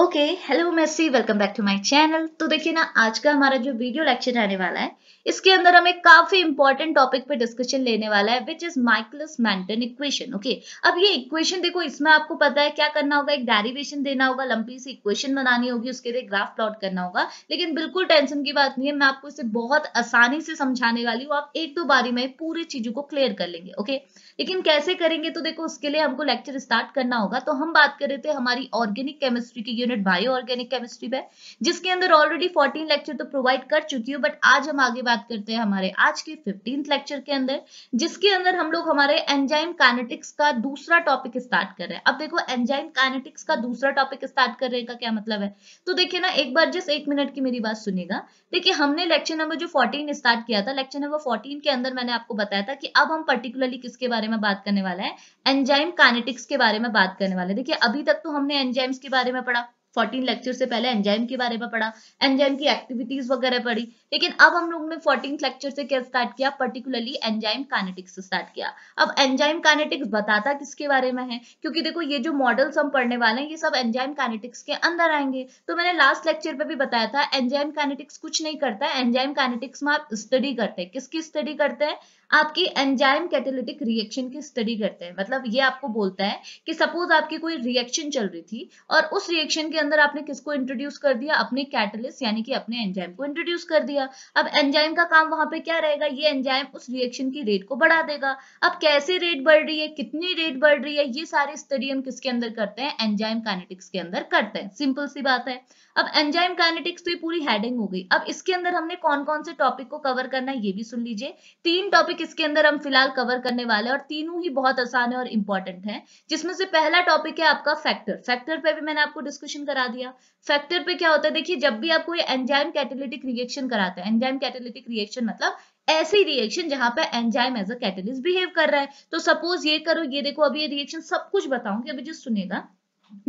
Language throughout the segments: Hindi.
ओके हेलो मैसी welcome back to my channel तो देखिए ना आज का हमारा जो वीडियो लेक्चर रहने वाला है इसके अंदर हमें काफी इंपॉर्टेंट टॉपिक पे डिस्कशन लेने वाला है which is Michaelis Menten equation okay अब ये इक्वेशन देखो इसमें आपको पता है क्या करना होगा एक डेरिवेशन देना होगा लंबी सी इक्वेशन बनानी होगी उसके लिए ग्राफ प्लॉट करना होगा लेकिन बिल्कुल टेंशन की बात नहीं है मैं आपको इसे बहुत आसानी से समझाने वाली हूँ आप एक दो बारी में पूरी चीजों को क्लियर कर लेंगे ओके लेकिन कैसे करेंगे तो देखो उसके लिए हमको लेक्चर स्टार्ट करना होगा तो हम बात कर रहे थे हमारी ऑर्गेनिक केमिस्ट्री की यूनिट बायो ऑर्गेनिक केमिस्ट्री में जिसके अंदर ऑलरेडी 14 लेक्चर तो प्रोवाइड कर चुकी हूँ बट आज हम आगे बात करते हैं हमारे आज के फिफ्टीन लेक्चर के अंदर जिसके अंदर हम लोग हमारे एंजाइम कानेटिक्स का दूसरा टॉपिक स्टार्ट कर रहे हैं अब देखो एंजाइम कानेटिक्स का दूसरा टॉपिक स्टार्ट कर रहे का क्या मतलब है तो देखिए ना एक बार जिस एक मिनट की मेरी बात सुनेगा देखिए हमने लेक्चर नंबर जो फोर्टीन स्टार्ट किया था लेक्चर नंबर फोर्टीन के अंदर मैंने आपको बताया था कि अब हम पर्टिकुलरली किसके बारे में बात करने वाला है एंजाइम कानेटिक्स के बारे में बात करने वाले देखिए अभी तक तो हमने एंजाइम्स के बारे में पढ़ा 14 लेक्चर से पहले एंजाइम के बारे में पढ़ा एंजाइम की एक्टिविटीज वगैरह पढ़ी लेकिन अब हम लोग ने 14 लेक्चर से क्या स्टार्ट किया पर्टिकुलरली एंजाइम कानेटिक्स से स्टार्ट किया अब एंजाइम कानेटिक्स बताता किसके बारे में है क्योंकि देखो ये जो मॉडल्स हम पढ़ने वाले हैं ये सब एंजाइम कानेटिक्स के अंदर आएंगे तो मैंने लास्ट लेक्चर पर भी बताया था एंजाइम कानेटिक्स कुछ नहीं करता है एंजाइम कानेटिक्स में आप स्टडी करते हैं किसकी स्टडी करते हैं आपकी एंजाइम कैटेलिटिक रिएक्शन की स्टडी करते हैं मतलब ये आपको बोलता है कि सपोज आपकी कोई रिएक्शन चल रही थी और उस रिएक्शन के अंदर आपने किसको इंट्रोड्यूस कर दिया अपने कैटलिस्ट यानी कि अपने एंजाइम को इंट्रोड्यूस कर दिया अब एंजाइम का काम वहां पे क्या रहेगा ये एंजाइम उस रिएक्शन की रेट को बढ़ा देगा अब कैसे रेट बढ़ रही है कितनी रेट बढ़ रही है ये सारी स्टडी हम किसके अंदर करते हैं एंजाइम काइनेटिक्स के अंदर करते हैं सिंपल सी बात है अब एंजाइम काइनेटिक्स तो ये पूरी हेडिंग हो गई अब इसके अंदर हमने कौन कौन से टॉपिक को कवर करना है ये भी सुन लीजिए तीन टॉपिक इसके अंदर हम फिलहाल कवर करने वाले हैं और तीनों ही बहुत आसान है और इंपॉर्टेंट है जिसमें से पहला टॉपिक है आपका फैक्टर फैक्टर पे भी मैंने आपको डिस्कशन करा दिया फैक्टर पे क्या होता है देखिए जब भी आप कोई एंजाइम कैटेलिटिक रिएक्शन कराते हैं एंजाइम कैटेलिटिक रिएक्शन मतलब ऐसी रिएक्शन जहां पे enzyme as a catalyst behave कर रहा है तो सपोज ये करो ये देखो अभी ये रिएक्शन सब कुछ बताऊं कि अभी जो सुनेगा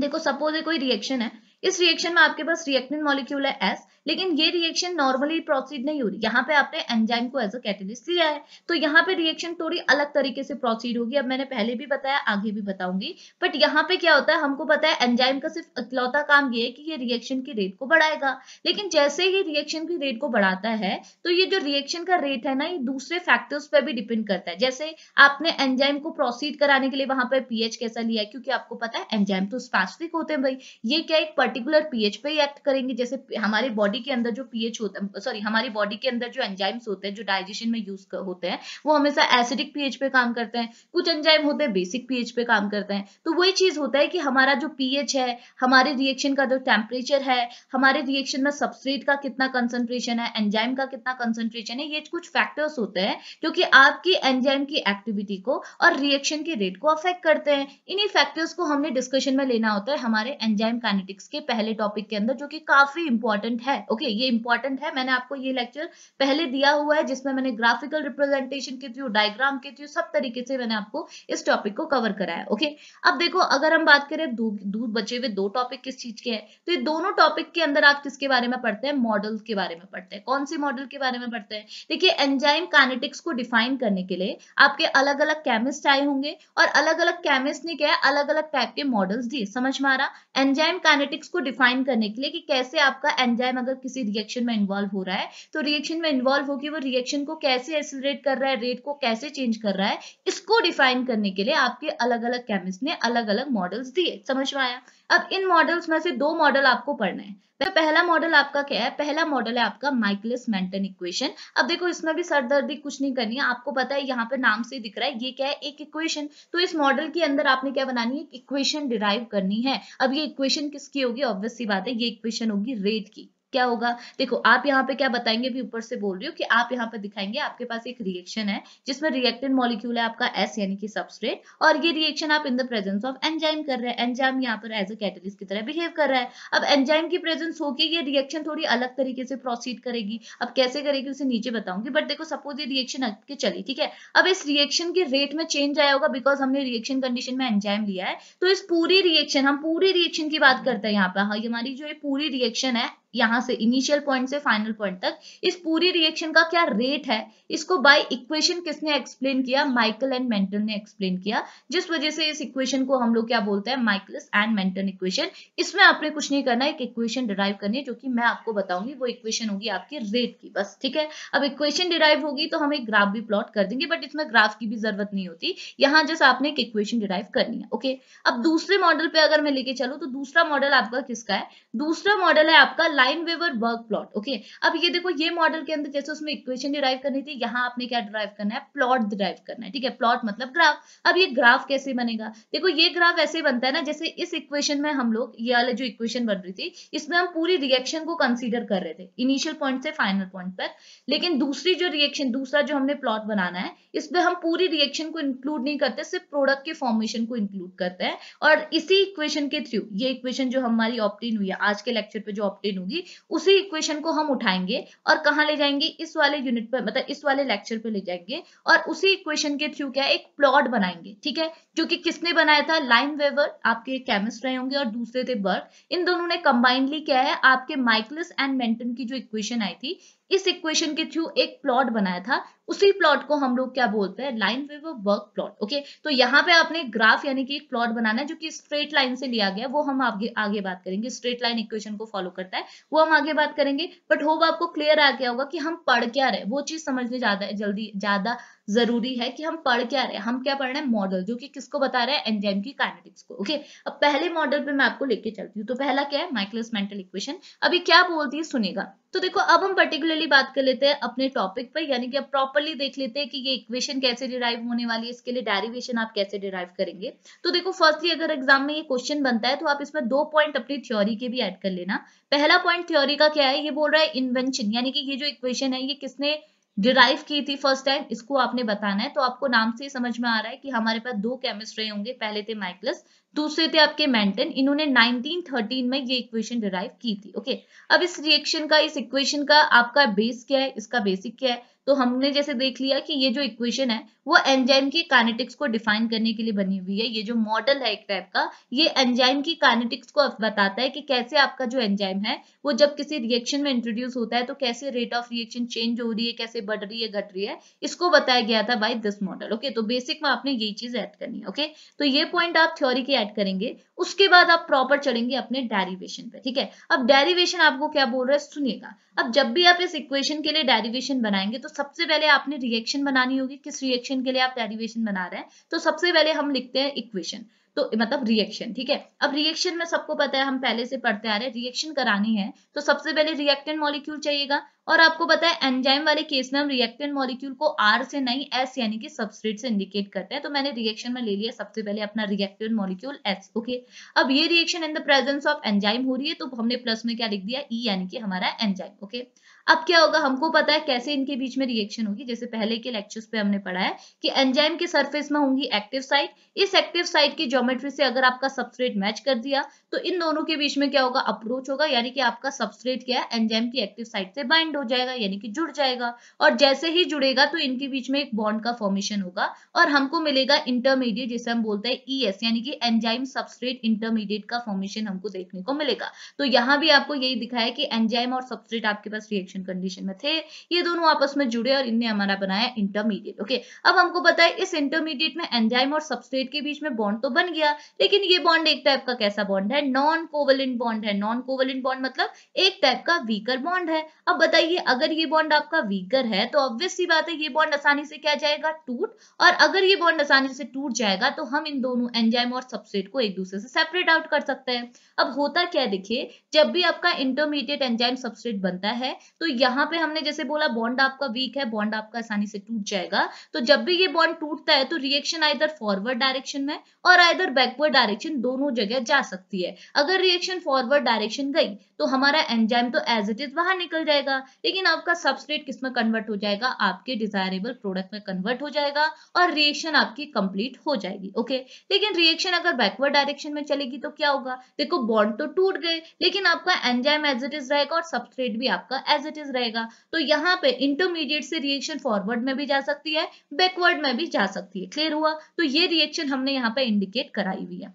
देखो सपोज ये कोई रिएक्शन है इस रिएक्शन में आपके पास रिएक्टेंट मॉलिक्यूल है एस लेकिन ये रिएक्शन नॉर्मली प्रोसीड नहीं हो रही यहाँ पे आपने एंजाइम को एज अ कैटलिस्ट लिया है तो यहाँ पे रिएक्शन थोड़ी अलग तरीके से प्रोसीड होगी अब मैंने पहले भी बताया आगे भी बताऊंगी बट यहाँ पे क्या होता है हमको पता है एंजाइम का सिर्फ इकलौता काम ये है कि ये रिएक्शन की रेट को बढ़ाएगा लेकिन जैसे ही रिएक्शन की रेट को बढ़ाता है तो ये जो रिएक्शन का रेट है ना ये दूसरे फैक्टर्स पर भी डिपेंड करता है जैसे आपने एंजाइम को प्रोसीड कराने के लिए वहां पर पीएच कैसा लिया है क्योंकि आपको पता है एंजाइम तो स्पेसिफिक होते हैं भाई ये क्या एक पर्टिकुलर पीएच पे एक्ट करेंगे जैसे हमारे बॉडी बॉडी के अंदर जो पीएच होता है सॉरी हमारी बॉडी के अंदर जो एंजाइम्स होते हैं जो डाइजेशन में यूज होते हैं वो हमेशा एसिडिक पीएच पे काम करते हैं कुछ एंजाइम होते हैं बेसिक पीएच पे काम करते हैं तो वही चीज होता है कि हमारा जो पीएच है हमारे रिएक्शन का जो टेम्परेचर है हमारे रिएक्शन में सबस्ट्रेट का कितना कंसेंट्रेशन है एंजाइम का कितना कंसेंट्रेशन है ये कुछ फैक्टर्स होते हैं जो कि आपकी एंजाइम की एक्टिविटी को और रिएक्शन के रेट को अफेक्ट करते हैं इन्हीं फैक्टर्स को हमने डिस्कशन में लेना होता है हमारे एंजाइम कैनेटिक्स के पहले टॉपिक के अंदर जो कि काफी इंपॉर्टेंट है ओके ये इंपॉर्टेंट है मैंने आपको ये लेक्चर पहले दिया हुआ है जिसमें मैंने ग्राफिकल रिप्रेजेंटेशन के थ्रू डायग्राम के थ्रू सब तरीके से मैंने आपको इस टॉपिक को कवर कराया ओके अब देखो अगर हम बात करें दूर बचे हुए दो टॉपिक किस चीज के हैं तो ये दोनों टॉपिक के अंदर आप किसके बारे में पढ़ते हैं मॉडल के बारे में पढ़ते हैं कौन से मॉडल के बारे में पढ़ते हैं देखिए एंजाइम कानेटिक्स को डिफाइन करने के लिए आपके अलग अलग केमिस्ट आए होंगे और अलग अलग केमिस्ट ने क्या अलग अलग टाइप के मॉडल्स दिए समझ में आ रहा एंजाइम कानेटिक्स को डिफाइन करने के लिए कि कैसे आपका एंजाइम अगर अगर किसी रिएक्शन में इन्वॉल्व हो रहा है तो रिएक्शन में इन्वॉल्व होकर वो रिएक्शन को कैसे एक्सिलेट कर रहा है रेट को कैसे चेंज कर रहा है इसको डिफाइन करने के लिए आपके अलग अलग केमिस्ट ने अलग अलग मॉडल्स दिए समझ में आया अब इन मॉडल्स में से दो मॉडल आपको पढ़ना है तो पहला मॉडल आपका क्या है पहला मॉडल है आपका माइकलिस मेंटन इक्वेशन अब देखो इसमें भी सरदर्दी कुछ नहीं करनी है आपको पता है यहाँ पे नाम से दिख रहा है ये क्या है एक इक्वेशन तो इस मॉडल के अंदर आपने क्या बनानी है इक्वेशन डिराइव करनी है अब ये इक्वेशन किसकी होगी ऑब्वियस सी बात है ये इक्वेशन होगी रेट की क्या होगा देखो आप यहाँ पे क्या बताएंगे भी ऊपर से बोल रही हो कि आप यहाँ पे दिखाएंगे आपके पास एक रिएक्शन है जिसमें रिएक्टेड मॉलिक्यूल है आपका एस यानी कि सबस्ट्रेट और ये रिएक्शन आप in the presence of enzyme कर रहे हैं एंजाइम यहाँ पर एज अ कैटलिस्ट की तरह बिहेव कर रहा है अब एंजाइम की प्रेजेंस होकर ये रिएक्शन थोड़ी अलग तरीके से प्रोसीड करेगी अब कैसे करेगी उसे नीचे बताऊंगी बट देखो सपोज ये रिएक्शन आपके चली ठीक है अब इस रिएक्शन के रेट में चेंज आया होगा बिकॉज हमने रिएक्शन कंडीशन में एंजाइम लिया है तो इस पूरी रिएक्शन हम पूरी रिएक्शन की बात करते हैं यहाँ पर हाँ, हमारी जो ये पूरी रिएक्शन है यहां से इनिशियल पॉइंट से फाइनल पॉइंट तक इस पूरी रिएक्शन का क्या रेट है इसको बाय इक्वेशन किसने एक्सप्लेन किया माइकल एंड मेंटन ने एक्सप्लेन किया जिस वजह से इस इक्वेशन को हम लोग क्या बोलते हैं माइकल्स एंड मेंटन इक्वेशन इसमें आपने कुछ नहीं करना एक इक्वेशन डिराइव करनी है जो कि मैं आपको बताऊंगी वो इक्वेशन होगी आपकी रेट की बस ठीक है अब इक्वेशन डिराइव होगी तो हम एक ग्राफ भी प्लॉट कर देंगे बट इसमें ग्राफ की भी जरूरत नहीं होती यहाँ जैसे आपने एक इक्वेशन डिराइव करनी है ओके अब दूसरे मॉडल पे अगर मैं लेके चलू तो दूसरा मॉडल आपका किसका है दूसरा मॉडल है आपका prime weaver Burk plot okay अब ये देखो ये मॉडल के अंदर जैसे उसमें इक्वेशन डिराइव करनी थी यहाँ आपने क्या ड्राइव करना है प्लॉट ड्राइव करना है ठीक है प्लॉट मतलब ग्राफ अब ये ग्राफ कैसे बनेगा देखो ये ग्राफ ऐसे बनता है ना जैसे इस इक्वेशन में हम लोग ये वाला जो इक्वेशन बन रही थी इसमें हम पूरी रिएक्शन को कंसिडर कर रहे थे इनिशियल पॉइंट से फाइनल पॉइंट पर लेकिन दूसरी जो रिएक्शन दूसरा जो हमने प्लॉट बनाना है इसमें हम पूरी रिएक्शन को इंक्लूड नहीं करते सिर्फ प्रोडक्ट के फॉर्मेशन को इंक्लूड करते हैं और इसी इक्वेशन के थ्रू ये इक्वेशन जो हमारी ऑप्टेन हुई है आज के लेक्चर पे जो ऑप्टेन होगी होगी उसी इक्वेशन को हम उठाएंगे और कहा ले जाएंगे इस वाले यूनिट पर मतलब इस वाले लेक्चर पर ले जाएंगे और उसी इक्वेशन के थ्रू क्या एक प्लॉट बनाएंगे ठीक है जो कि किसने बनाया था लाइन वेवर आपके केमिस्ट रहे होंगे और दूसरे थे बर्ग इन दोनों ने कंबाइंडली क्या है आपके माइकलस एंड मेंटन की जो इक्वेशन आई थी इस इक्वेशन के थ्रू एक प्लॉट बनाया था उसी प्लॉट को हम लोग क्या बोलते हैं Lineweaver Burk plot okay तो यहाँ पे आपने ग्राफ यानी कि एक प्लॉट बनाना है जो कि स्ट्रेट लाइन से लिया गया वो हम आगे आगे बात करेंगे स्ट्रेट लाइन इक्वेशन को फॉलो करता है वो हम आगे बात करेंगे बट होप आपको क्लियर आ गया होगा कि हम पढ़ क्या रहे वो चीज समझने ज्यादा जल्दी ज्यादा जरूरी है कि हम पढ़ क्या रहे हम क्या पढ़ रहे हैं मॉडल जो कि किसको बता रहे हैं एंजाइम की काइनेटिक्स को ओके अब पहले मॉडल पे मैं आपको लेके चलती हूँ तो पहला क्या है माइक्रोस मेंटल इक्वेशन अभी क्या बोलती है सुनेगा तो देखो अब हम पर्टिकुलरली बात कर लेते हैं अपने टॉपिक पर यानी कि अब प्रॉपरली देख लेते हैं कि ये इक्वेशन कैसे डिराइव होने वाली है इसके लिए डेरिवेशन आप कैसे डिराइव करेंगे तो देखो फर्स्टली अगर एग्जाम में ये क्वेश्चन बनता है तो आप इसमें दो पॉइंट अपनी थ्योरी के भी ऐड कर लेना पहला पॉइंट थ्योरी का क्या है ये बोल रहा है इन्वेंशन यानी कि ये जो इक्वेशन है ये किसने डिराइव की थी फर्स्ट टाइम इसको आपने बताना है तो आपको नाम से समझ में आ रहा है कि हमारे पास दो केमिस्ट रहे होंगे पहले थे माइकलस दूसरे थे आपके मेंटन इन्होंने 1913 में ये इक्वेशन डिराइव की थी ओके अब इस रिएक्शन का इस इक्वेशन का आपका बेस क्या है इसका बेसिक क्या है तो हमने जैसे देख लिया कि ये जो इक्वेशन है वो एंजाइम की कानेटिक्स को डिफाइन करने के लिए बनी हुई है ये जो मॉडल है एक टाइप का ये एंजाइम की कानेटिक्स को बताता है कि कैसे आपका जो एंजाइम है वो जब किसी रिएक्शन में इंट्रोड्यूस होता है तो कैसे रेट ऑफ रिएक्शन चेंज हो रही है कैसे बढ़ रही है घट रही है इसको बताया गया था बाई दिस मॉडल ओके तो बेसिक में आपने यही चीज ऐड करनी है ओके तो ये पॉइंट आप थ्योरी की ऐड करेंगे उसके बाद आप प्रॉपर चढ़ेंगे अपने डेरिवेशन पे ठीक है अब डेरिवेशन आपको क्या बोल रहा है सुनिएगा अब जब भी आप इस इक्वेशन के लिए डेरिवेशन बनाएंगे तो सबसे पहले आपने रिएक्शन बनानी होगी किस रिएक्शन के लिए आप डेरिवेशन बना रहे हैं तो सबसे पहले हम लिखते हैं इक्वेशन तो मतलब रिएक्शन ठीक है अब रिएक्शन में सबको पता है हम पहले से पढ़ते आ रहे हैं रिएक्शन करानी है तो सबसे पहले रिएक्टेंट मॉलिक्यूल चाहिएगा और आपको पता है एंजाइम वाले केस में हम रिएक्टेंट मॉलिक्यूल को आर से नहीं एस यानी कि सबस्ट्रेट से इंडिकेट करते हैं तो मैंने रिएक्शन में ले लिया सबसे पहले अपना रिएक्टेंट मॉलिक्यूल एस ओके अब ये reaction in the presence of enzyme हो रही है तो हमने प्लस में क्या लिख दिया ई e यानी कि हमारा एंजाइम ओके अब क्या होगा हमको पता है कैसे इनके बीच में रिएक्शन होगी जैसे पहले के लेक्चर्स पे हमने पढ़ा है कि एंजाइम के सरफेस में होंगी एक्टिव साइट इस एक्टिव साइट की ज्योमेट्री से अगर आपका सबस्ट्रेट मैच कर दिया तो इन दोनों के बीच में क्या होगा अप्रोच होगा यानी कि आपका सबस्ट्रेट क्या है एंजाइम की एक्टिव साइट से बाइंड हो जाएगा यानी कि जुड़ जाएगा और जैसे ही जुड़ेगा तो इनके बीच में एक बॉन्ड का फॉर्मेशन होगा और हमको मिलेगा इंटरमीडिएट जिसे हम बोलते हैं एस e यानी कि एंजाइम सबस्ट्रेट इंटरमीडिएट का फॉर्मेशन हमको देखने को मिलेगा तो यहाँ भी आपको यही दिखाया कि एंजाइम और सबस्ट्रेट आपके पास रिएक्शन कंडीशन में थे ये दोनों आपस में जुड़े और इनने हमारा बनाया इंटरमीडिएट ओके अब हमको पता है इस इंटरमीडिएट में एंजाइम और सबस्ट्रेट के बीच में बॉन्ड तो बन गया लेकिन ये बॉन्ड एक टाइप का कैसा बॉन्ड है नॉन कोवलेंट बॉन्ड है नॉन कोवलेंट बॉन्ड मतलब एक टाइप का वीकर बॉन्ड है अब बताइए अगर ये बॉन्ड आपका वीकर है तो ऑब्वियस सी बात है ये बॉन्ड आसानी से क्या जाएगा टूट और अगर ये बॉन्ड आसानी से टूट जाएगा तो हम इन दोनों एंजाइम और सबसेट को एक दूसरे से सेपरेट आउट कर सकते हैं अब होता क्या देखिए जब भी आपका इंटरमीडिएट एंजाइम सबसेट बनता है तो यहाँ पे हमने जैसे बोला बॉन्ड आपका वीक है बॉन्ड आपका आसानी से टूट जाएगा तो जब भी ये बॉन्ड टूटता है तो रिएक्शन आइधर फॉरवर्ड डायरेक्शन में और आइधर बैकवर्ड डायरेक्शन दोनों जगह जा सकती है है अगर रिएक्शन फॉरवर्ड डायरेक्शन गई तो हमारा एंजाइम तो एज इट इज बाहर निकल जाएगा लेकिन आपका सबस्ट्रेट किस में कन्वर्ट हो जाएगा आपके डिजायरेबल प्रोडक्ट में कन्वर्ट हो जाएगा और रिएक्शन आपकी कंप्लीट हो जाएगी ओके लेकिन रिएक्शन अगर बैकवर्ड डायरेक्शन में चलेगी तो क्या होगा देखो बॉन्ड तो टूट गए लेकिन आपका एंजाइम एज इट इज रहेगा और सबस्ट्रेट भी आपका एज इट इज रहेगा तो यहाँ पे इंटरमीडिएट से रिएक्शन फॉरवर्ड में भी जा सकती है बैकवर्ड में भी जा सकती है क्लियर हुआ तो ये रिएक्शन हमने यहाँ पे इंडिकेट कराई हुई है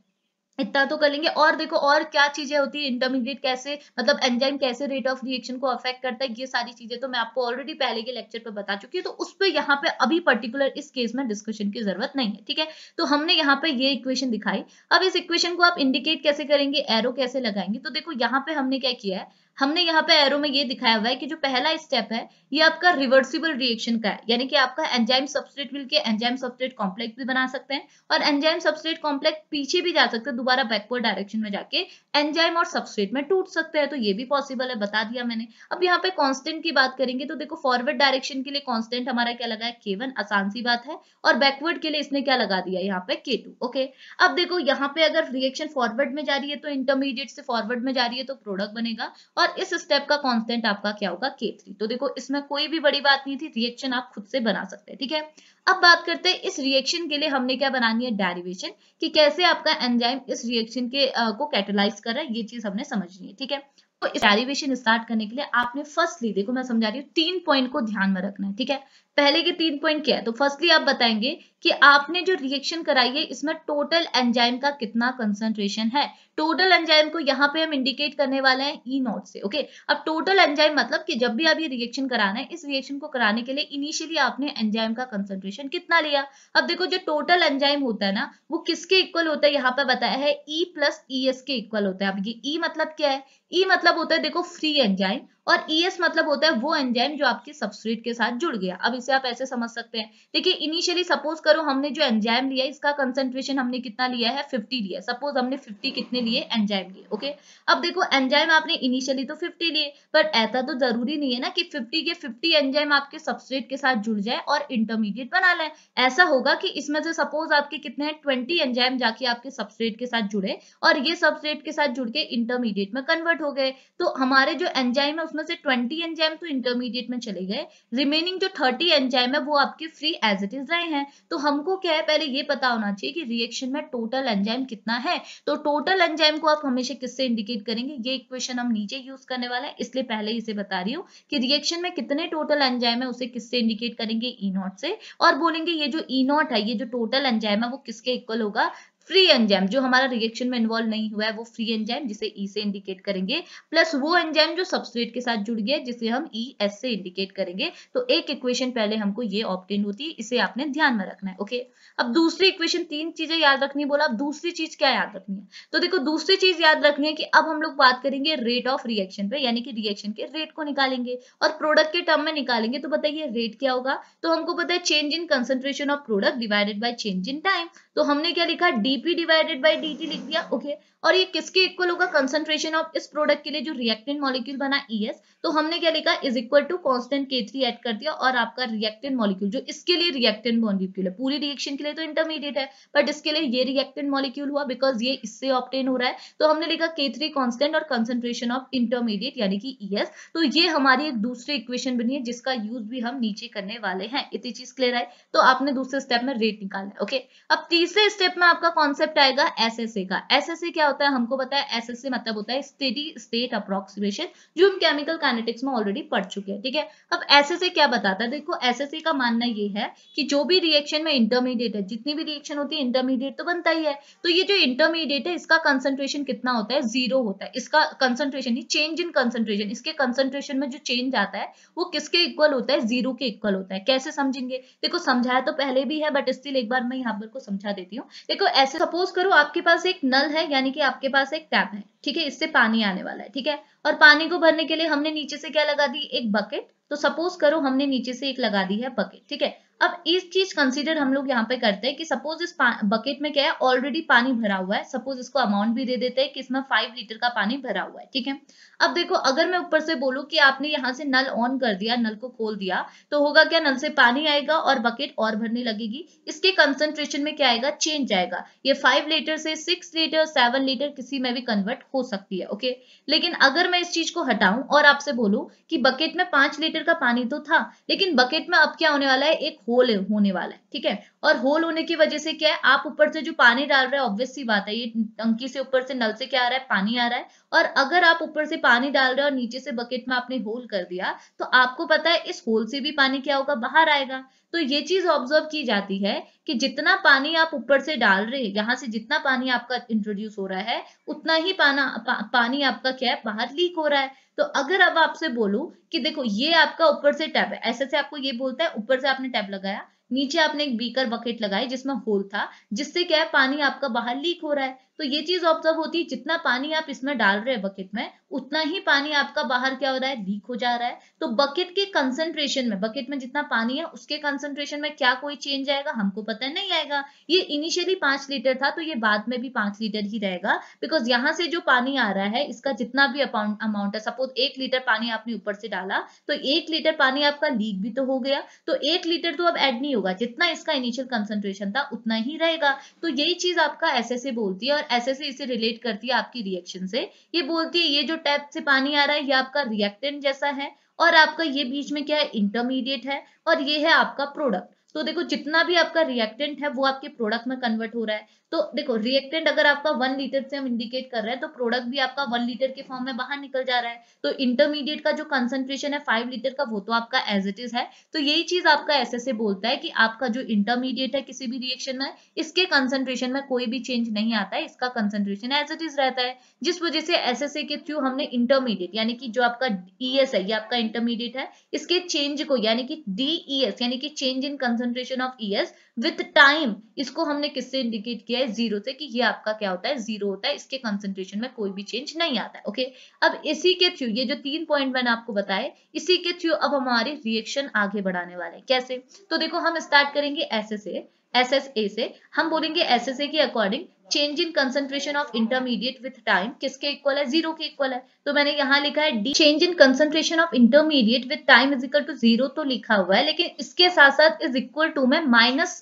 इतना तो कर लेंगे और देखो और क्या चीजें होती है इंटरमीडिएट कैसे मतलब एंजाइम कैसे रेट ऑफ रिएक्शन को अफेक्ट करता है ये सारी चीजें तो मैं आपको ऑलरेडी पहले के लेक्चर पर बता चुकी हूँ तो उस पर यहाँ पे अभी पर्टिकुलर इस केस में डिस्कशन की जरूरत नहीं है ठीक है तो हमने यहाँ पे ये इक्वेशन दिखाई अब इस इक्वेशन को आप इंडिकेट कैसे करेंगे एरो कैसे लगाएंगे तो देखो यहाँ पे हमने क्या किया है हमने यहाँ पे एरो में ये दिखाया हुआ है कि जो पहला स्टेप है ये आपका रिवर्सिबल रिएक्शन का है यानी कि आपका एंजाइम सब्सट्रेट मिलकर एंजाइम सब्सट्रेट कॉम्प्लेक्स भी बना सकते हैं और एंजाइम सब्सट्रेट कॉम्प्लेक्स पीछे भी जा सकते हैं दोबारा बैकवर्ड डायरेक्शन में जाके एंजाइम और सब्सट्रेट में टूट सकते हैं तो ये भी पॉसिबल है बता दिया मैंने अब यहाँ पे कॉन्स्टेंट की बात करेंगे तो देखो फॉरवर्ड डायरेक्शन के लिए कॉन्स्टेंट हमारा क्या लगा है केवन आसान सी बात है और बैकवर्ड के लिए इसने क्या लगा दिया यहाँ पे के ओके अब देखो यहाँ पे अगर रिएक्शन फॉरवर्ड में जा रही है तो इंटरमीडिएट से फॉरवर्ड में जा रही है तो प्रोडक्ट बनेगा और और इस स्टेप का कॉन्स्टेंट आपका क्या होगा के थ्री तो देखो इसमें कोई भी बड़ी बात नहीं थी रिएक्शन आप खुद से बना सकते हैं ठीक है अब बात करते हैं इस रिएक्शन के लिए हमने क्या बनानी है डेरिवेशन कि कैसे आपका एंजाइम इस रिएक्शन के आ, को कैटेलाइज कर रहा है ये चीज हमने समझनी है ठीक है तो डेरिवेशन स्टार्ट करने के लिए आपने फर्स्टली देखो मैं समझा रही हूँ तीन पॉइंट को ध्यान में रखना है ठीक है पहले के तीन पॉइंट क्या है तो फर्स्टली आप बताएंगे कि आपने जो रिएक्शन कराई है इसमें टोटल एंजाइम का कितना कंसंट्रेशन है टोटल एंजाइम को यहाँ पे हम इंडिकेट करने वाले हैं ई e नोट से ओके अब टोटल एंजाइम मतलब कि जब भी आप ये रिएक्शन कराना है इस रिएक्शन को कराने के लिए इनिशियली आपने एंजाइम का कंसेंट्रेशन कितना लिया अब देखो जो टोटल एंजाइम होता है ना वो किसके इक्वल होता है यहाँ पे बताया है ई प्लस ई के इक्वल होता है अब ये ई e मतलब क्या है ई e मतलब होता है देखो फ्री एंजाइम और ई e मतलब होता है वो एंजाइम जो आपके सबस्ट्रेट के साथ जुड़ गया अब इसे आप ऐसे समझ सकते हैं देखिए इनिशियली सपोज करो हमने जो एंजाइम लिया इसका कंसेंट्रेशन हमने कितना लिया है फिफ्टी लिया सपोज हमने फिफ्टी कितने लिए एंजाइम लिए ओके अब देखो एंजाइम आपने इनिशियली तो फिफ्टी लिए बट ऐसा तो जरूरी नहीं है ना कि फिफ्टी के फिफ्टी एंजाइम आपके सबस्ट्रेट के साथ जुड़ जाए और इंटरमीडिएट बना लें ऐसा होगा कि इसमें से सपोज आपके कितने ट्वेंटी एंजाइम जाके आपके सबस्ट्रेट के साथ जुड़े और ये सबस्ट्रेट के साथ जुड़ के इंटरमीडिएट में कन्वर्ट हो गए तो हमारे जो एंजाइम है उसमें उसमें से 20 एंजाइम तो इंटरमीडिएट में चले गए रिमेनिंग जो 30 एंजाइम है वो आपके फ्री एज इट इज रहे हैं तो हमको क्या है पहले ये पता होना चाहिए कि रिएक्शन में टोटल एंजाइम कितना है तो टोटल एंजाइम को आप हमेशा किससे इंडिकेट करेंगे ये इक्वेशन हम नीचे यूज करने वाला है इसलिए पहले इसे बता रही हूँ कि रिएक्शन में कितने टोटल एंजाइम है उसे किससे इंडिकेट करेंगे ई e से और बोलेंगे ये जो ई e है ये जो टोटल एंजाइम है वो किसके इक्वल होगा फ्री एंजाइम जो हमारा रिएक्शन में इन्वॉल्व नहीं हुआ है वो फ्री एंजाइम जिसे ई e से इंडिकेट करेंगे प्लस वो एंजाइम जो सबस्ट्रेट के साथ जुड़ गया जिसे हम ई e, एस से इंडिकेट करेंगे तो एक इक्वेशन पहले हमको ये ऑप्टेन होती है इसे आपने ध्यान में रखना है ओके अब दूसरी इक्वेशन तीन चीजें याद रखनी बोला अब दूसरी चीज क्या याद रखनी है तो देखो दूसरी चीज याद रखनी है कि अब हम लोग बात करेंगे रेट ऑफ रिएक्शन पे यानी कि रिएक्शन के रेट को निकालेंगे और प्रोडक्ट के टर्म में निकालेंगे तो बताइए रेट क्या होगा तो हमको पता है change in concentration of product divided by change in time तो हमने क्या लिखा डीपी डिवाइडेड बाई डी लिख दिया ओके okay. और ये किसके इक्वल होगा कंसंट्रेशन ऑफ इस प्रोडक्ट के लिए जो रिएक्टेंट मॉलिक्यूल बना ई e तो हमने क्या लिखा is equal to constant K three add कर दिया और आपका रिएक्टेंट मॉलिक्यूल जो इसके लिए रिएक्टेंट मॉलिक्यूल है पूरी रिएक्शन के लिए तो इंटरमीडिएट है बट इसके लिए ये रिएक्टेंट मॉलिक्यूल हुआ बिकॉज ये इससे ऑप्टेन हो रहा है तो हमने लिखा के थ्री कॉन्स्टेंट और कंसेंट्रेशन ऑफ इंटरमीडिएट यानी कि ई e एस तो ये हमारी एक दूसरी इक्वेशन बनी है जिसका यूज भी हम नीचे करने वाले हैं इतनी चीज क्लियर आई तो आपने दूसरे स्टेप में रेट निकालना है ओके अब तीसरे स्टेप में आपका कॉन्सेप्ट आएगा एस का एस क्या क्या होता है हमको पता है एस मतलब होता है स्टेडी स्टेट अप्रोक्सीमेशन जो हम केमिकल कैनेटिक्स में ऑलरेडी पढ़ चुके हैं ठीक है अब एस क्या बताता है देखो एस का मानना ये है कि जो भी रिएक्शन में इंटरमीडिएट है जितनी भी रिएक्शन होती है इंटरमीडिएट तो बनता ही है तो ये जो इंटरमीडिएट है इसका कंसेंट्रेशन कितना होता है जीरो होता है इसका कंसंट्रेशन चेंज इन कंसेंट्रेशन इसके कंसेंट्रेशन में जो चेंज आता है वो किसके इक्वल होता है जीरो के इक्वल होता है कैसे समझेंगे देखो समझाया तो पहले भी है बट स्टिल एक बार मैं यहाँ पर समझा देती हूँ देखो ऐसे सपोज करो आपके पास एक नल है यानी कि आपके पास एक टैप है ठीक है इससे पानी आने वाला है ठीक है और पानी को भरने के लिए हमने नीचे से क्या लगा दी एक बकेट तो सपोज करो हमने नीचे से एक लगा दी है बकेट ठीक है अब इस चीज कंसीडर हम लोग यहाँ पे करते हैं कि सपोज इस बकेट में क्या है ऑलरेडी पानी भरा हुआ है सपोज इसको अमाउंट भी दे देते हैं कि इसमें फाइव लीटर का पानी भरा हुआ है ठीक है अब देखो अगर मैं ऊपर से बोलू कि आपने यहाँ से नल ऑन कर दिया नल को खोल दिया तो होगा क्या नल से पानी आएगा और बकेट और भरने लगेगी इसके कंसेंट्रेशन में क्या आएगा चेंज आएगा ये फाइव लीटर से सिक्स लीटर सेवन लीटर किसी में भी कन्वर्ट हो सकती है ओके लेकिन अगर मैं इस चीज को हटाऊं और आपसे बोलू की बकेट में पांच लीटर का पानी तो था लेकिन बकेट में अब क्या होने वाला है एक होल होने वाला है ठीक है और होल होने की वजह से क्या है आप ऊपर से जो पानी डाल रहे हैं ऑब्वियस सी बात है ये टंकी से ऊपर से नल से क्या आ रहा है पानी आ रहा है और अगर आप ऊपर से पानी डाल रहे हो और नीचे से बकेट में आपने होल कर दिया तो आपको पता है इस होल से भी पानी क्या होगा बाहर आएगा तो ये चीज ऑब्जर्व की जाती है कि जितना पानी आप ऊपर से डाल रहे हैं यहाँ से जितना पानी आपका इंट्रोड्यूस हो रहा है उतना ही पाना पा, पानी आपका क्या है बाहर लीक हो रहा है तो अगर अब आपसे बोलूं कि देखो ये आपका ऊपर से टैप है ऐसे से आपको ये बोलता है ऊपर से आपने टैप लगाया नीचे आपने एक बीकर बकेट लगाई जिसमें होल था जिससे क्या है पानी आपका बाहर लीक हो रहा है तो ये चीज ऑब्जर्व होती है जितना पानी आप इसमें डाल रहे हैं बकेट में उतना ही पानी आपका बाहर क्या हो रहा है लीक हो जा रहा है तो बकेट के कंसंट्रेशन में बकेट में जितना पानी है उसके कंसंट्रेशन में क्या कोई चेंज आएगा हमको पता नहीं आएगा ये इनिशियली पांच लीटर था तो ये बाद में भी पांच लीटर ही रहेगा बिकॉज यहाँ से जो पानी आ रहा है इसका जितना भी अमाउंट है सपोज एक लीटर पानी आपने ऊपर से डाला तो एक लीटर पानी आपका लीक भी तो हो गया तो एक लीटर तो अब एड नहीं होगा जितना इसका इनिशियल कंसंट्रेशन था उतना ही रहेगा तो यही चीज आपका एसएसए बोलती है और एसएसए इसे रिलेट करती है आपकी रिएक्शन से ये बोलती है ये जो टैप से पानी आ रहा है ये आपका रिएक्टेंट जैसा है और आपका ये बीच में क्या है इंटरमीडिएट है और ये है आपका प्रोडक्ट तो देखो जितना भी आपका रिएक्टेंट है वो आपके प्रोडक्ट में कन्वर्ट हो रहा है तो देखो रिएक्टेंट अगर आपका वन लीटर से हम इंडिकेट कर रहे हैं तो प्रोडक्ट भी आपका वन लीटर के फॉर्म में बाहर निकल जा रहा है तो इंटरमीडिएट का जो कंसंट्रेशन है फाइव लीटर का वो तो आपका एज इट इज है तो यही चीज आपका ऐसे से बोलता है कि आपका जो इंटरमीडिएट है किसी भी रिएक्शन में इसके कंसंट्रेशन में कोई भी चेंज नहीं आता है इसका कंसंट्रेशन एज इट इज रहता है जिस वजह से एसएसए के थ्रू हमने इंटरमीडिएट यानी कि जो आपका ईएस e है ये आपका इंटरमीडिएट है इसके चेंज को यानी कि डीईएस e यानी कि change in concentration concentration of ES with time इसको हमने किससे इंडिकेट किया है जीरो से कि ये आपका क्या होता है जीरो होता है इसके कॉन्सेंट्रेशन में कोई भी चेंज नहीं आता है ओके अब इसी के थ्रू ये जो तीन पॉइंट मैंने आपको बताए इसी के थ्रू अब हमारे रिएक्शन आगे बढ़ाने वाले हैं कैसे तो देखो हम स्टार्ट करेंगे ऐसे से एस एस ए से हम बोलेंगे एस एस ए के according change in concentration of intermediate with time किसके इक्वल है जीरो के इक्वल है तो मैंने यहाँ लिखा है D change in concentration of intermediate with time is equal to zero तो लिखा हुआ है लेकिन इसके साथ साथ इज इक्वल टू में माइनस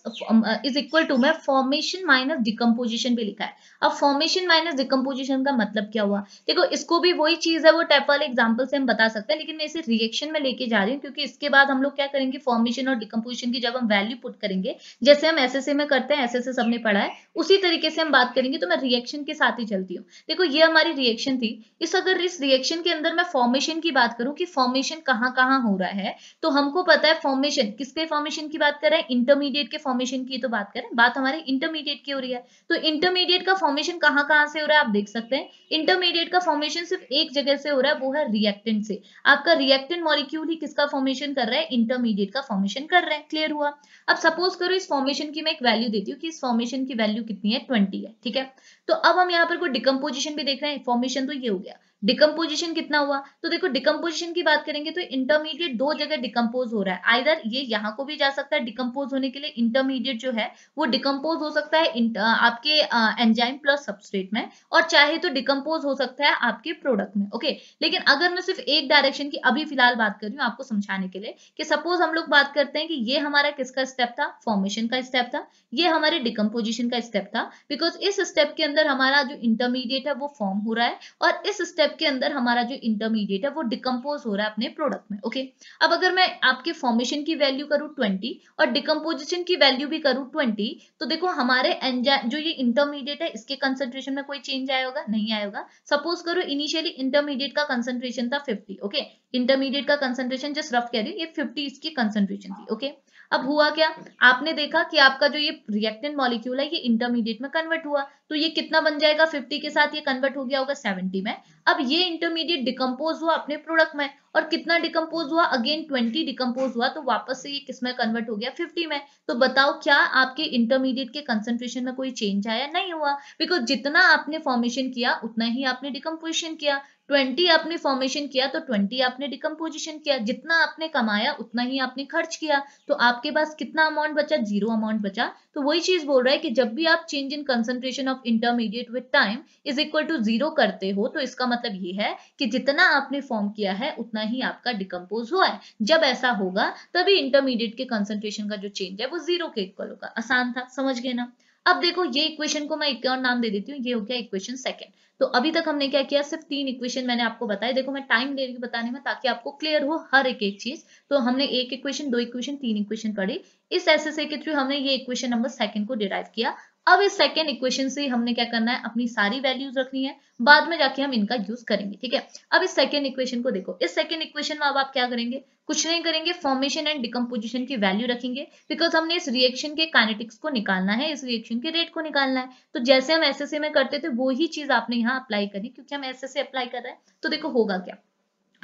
इज इक्वल टू में फॉर्मेशन माइनस डिकम्पोजिशन भी लिखा है अब फॉर्मेशन माइनस डिकम्पोजिशन का मतलब क्या हुआ देखो इसको भी वही चीज है वो टाइप वाले एग्जाम्पल से हम बता सकते हैं लेकिन मैं इसे रिएक्शन में लेके जा रही हूँ क्योंकि इसके बाद हम लोग क्या करेंगे फॉर्मेशन और डिकम्पोजिशन की जब हम वैल्यू पुट करेंगे जैसे हम एस में करते हैं एस सबने पढ़ा है उसी तरीके से हम बात करेंगे तो मैं रिएक्शन के साथ ही चलती हूँ देखो ये हमारी रिएक्शन थी इस अगर इस रिएक्शन के अंदर मैं फॉर्मेशन की बात करूँ कि फॉर्मेशन कहाँ कहाँ हो रहा है तो हमको पता है फॉर्मेशन किसके फॉर्मेशन की बात कर रहे हैं इंटरमीडिएट के फॉर्मेशन की तो बात करें बात हमारे इंटरमीडिएट की हो रही है तो इंटरमीडिएट का फॉर्मेशन कहाँ कहाँ से हो रहा है आप देख सकते हैं इंटरमीडिएट का फॉर्मेशन सिर्फ एक जगह से हो रहा है वो है रिएक्टेंट से आपका रिएक्टेंट मॉलिक्यूल ही किसका फॉर्मेशन कर रहा है इंटरमीडिएट का फॉर्मेशन कर रहे हैं क्लियर हुआ अब सपोज करो इस फॉर्मेशन की मैं एक वैल्यू देती हूँ कि इस फॉर्मेशन की वैल्यू कितनी है ट्वेंटी है ठीक है तो अब हम यहाँ पर कोई डिकम्पोजिशन भी देख रहे हैं फॉर्मेशन तो ये हो गया डिकम्पोजिशन कितना हुआ तो देखो डिकम्पोजिशन की बात करेंगे तो इंटरमीडिएट दो जगह डिकम्पोज हो रहा है आइधर ये यहाँ को भी जा सकता है डिकम्पोज होने के लिए इंटरमीडिएट जो है वो डिकम्पोज तो हो सकता है आपके एंजाइम प्लस सबस्ट्रेट में और चाहे तो डिकम्पोज हो सकता है आपके प्रोडक्ट में ओके लेकिन अगर मैं सिर्फ एक डायरेक्शन की अभी फिलहाल बात कर रही हूँ आपको समझाने के लिए कि सपोज हम लोग बात करते हैं कि ये हमारा किसका स्टेप था फॉर्मेशन का स्टेप था ये हमारे डिकम्पोजिशन का स्टेप था बिकॉज इस स्टेप के अंदर हमारा जो इंटरमीडिएट है वो फॉर्म हो रहा है और इस स्टेप के अंदर हमारा जो इंटरमीडिएट है वो डिकम्पोज हो रहा है अपने प्रोडक्ट में ओके अब अगर मैं आपके फॉर्मेशन की वैल्यू करूँ ट्वेंटी और डिकम्पोजिशन की वैल्यू भी करूँ ट्वेंटी तो देखो हमारे जो ये इंटरमीडिएट है इसके कंसेंट्रेशन में कोई चेंज आएगा नहीं आएगा सपोज करो इनिशियली इंटरमीडिएट का कंसेंट्रेशन था फिफ्टी ओके इंटरमीडिएट का कंसेंट्रेशन जस्ट रफ कह रही हूँ ये फिफ्टी इसकी कंसेंट्रेशन थी ओके okay? अब हुआ क्या आपने देखा कि आपका जो ये रिएक्टेंट मॉलिक्यूल है ये इंटरमीडिएट में कन्वर्ट हुआ तो ये कितना बन जाएगा 50 के साथ ये कन्वर्ट हो गया होगा 70 में अब ये इंटरमीडिएट डिकम्पोज हुआ अपने प्रोडक्ट में और कितना डिकम्पोज हुआ अगेन ट्वेंटी डिकम्पोज हुआ तो वापस से ये किसमें कन्वर्ट हो गया फिफ्टी में तो बताओ क्या आपके इंटरमीडिएट के कंसेंट्रेशन में कोई चेंज आया नहीं हुआ बिकॉज जितना आपने फॉर्मेशन किया उतना ही आपने डिकम्पोजिशन किया 20 आपने फॉर्मेशन किया तो 20 आपने डिकम्पोजिशन किया जितना आपने कमाया उतना ही आपने खर्च किया तो आपके पास कितना अमाउंट बचा जीरो अमाउंट बचा तो वही चीज बोल रहा है कि जब भी आप change in concentration of intermediate with time is equal to zero करते हो तो इसका मतलब ये है कि जितना आपने फॉर्म किया है उतना ही आपका डिकम्पोज हुआ है जब ऐसा होगा तभी इंटरमीडिएट के कंसेंट्रेशन का जो चेंज है वो जीरो के इक्वल होगा आसान था समझ गए ना अब देखो ये इक्वेशन को मैं एक और नाम दे देती हूँ ये हो गया इक्वेशन सेकंड तो अभी तक हमने क्या किया सिर्फ तीन इक्वेशन मैंने आपको बताए देखो मैं टाइम दे रही बताने में ताकि आपको क्लियर हो हर एक एक चीज तो हमने एक इक्वेशन दो इक्वेशन तीन इक्वेशन पढ़ी इस एसएसए के थ्रू हमने ये इक्वेशन नंबर सेकंड को डिराइव किया अब इस सेकेंड इक्वेशन से हमने क्या करना है अपनी सारी वैल्यूज रखनी है बाद में जाके हम इनका यूज करेंगे ठीक है अब इस सेकेंड इक्वेशन को देखो इस सेकेंड इक्वेशन में अब आप क्या करेंगे कुछ नहीं करेंगे फॉर्मेशन एंड डिकम्पोजिशन की वैल्यू रखेंगे बिकॉज हमने इस रिएक्शन के काइनेटिक्स को निकालना है इस रिएक्शन के रेट को निकालना है तो जैसे हम एस में करते थे वो ही चीज आपने यहाँ अप्लाई करी क्योंकि हम एस अप्लाई कर रहे हैं तो देखो होगा क्या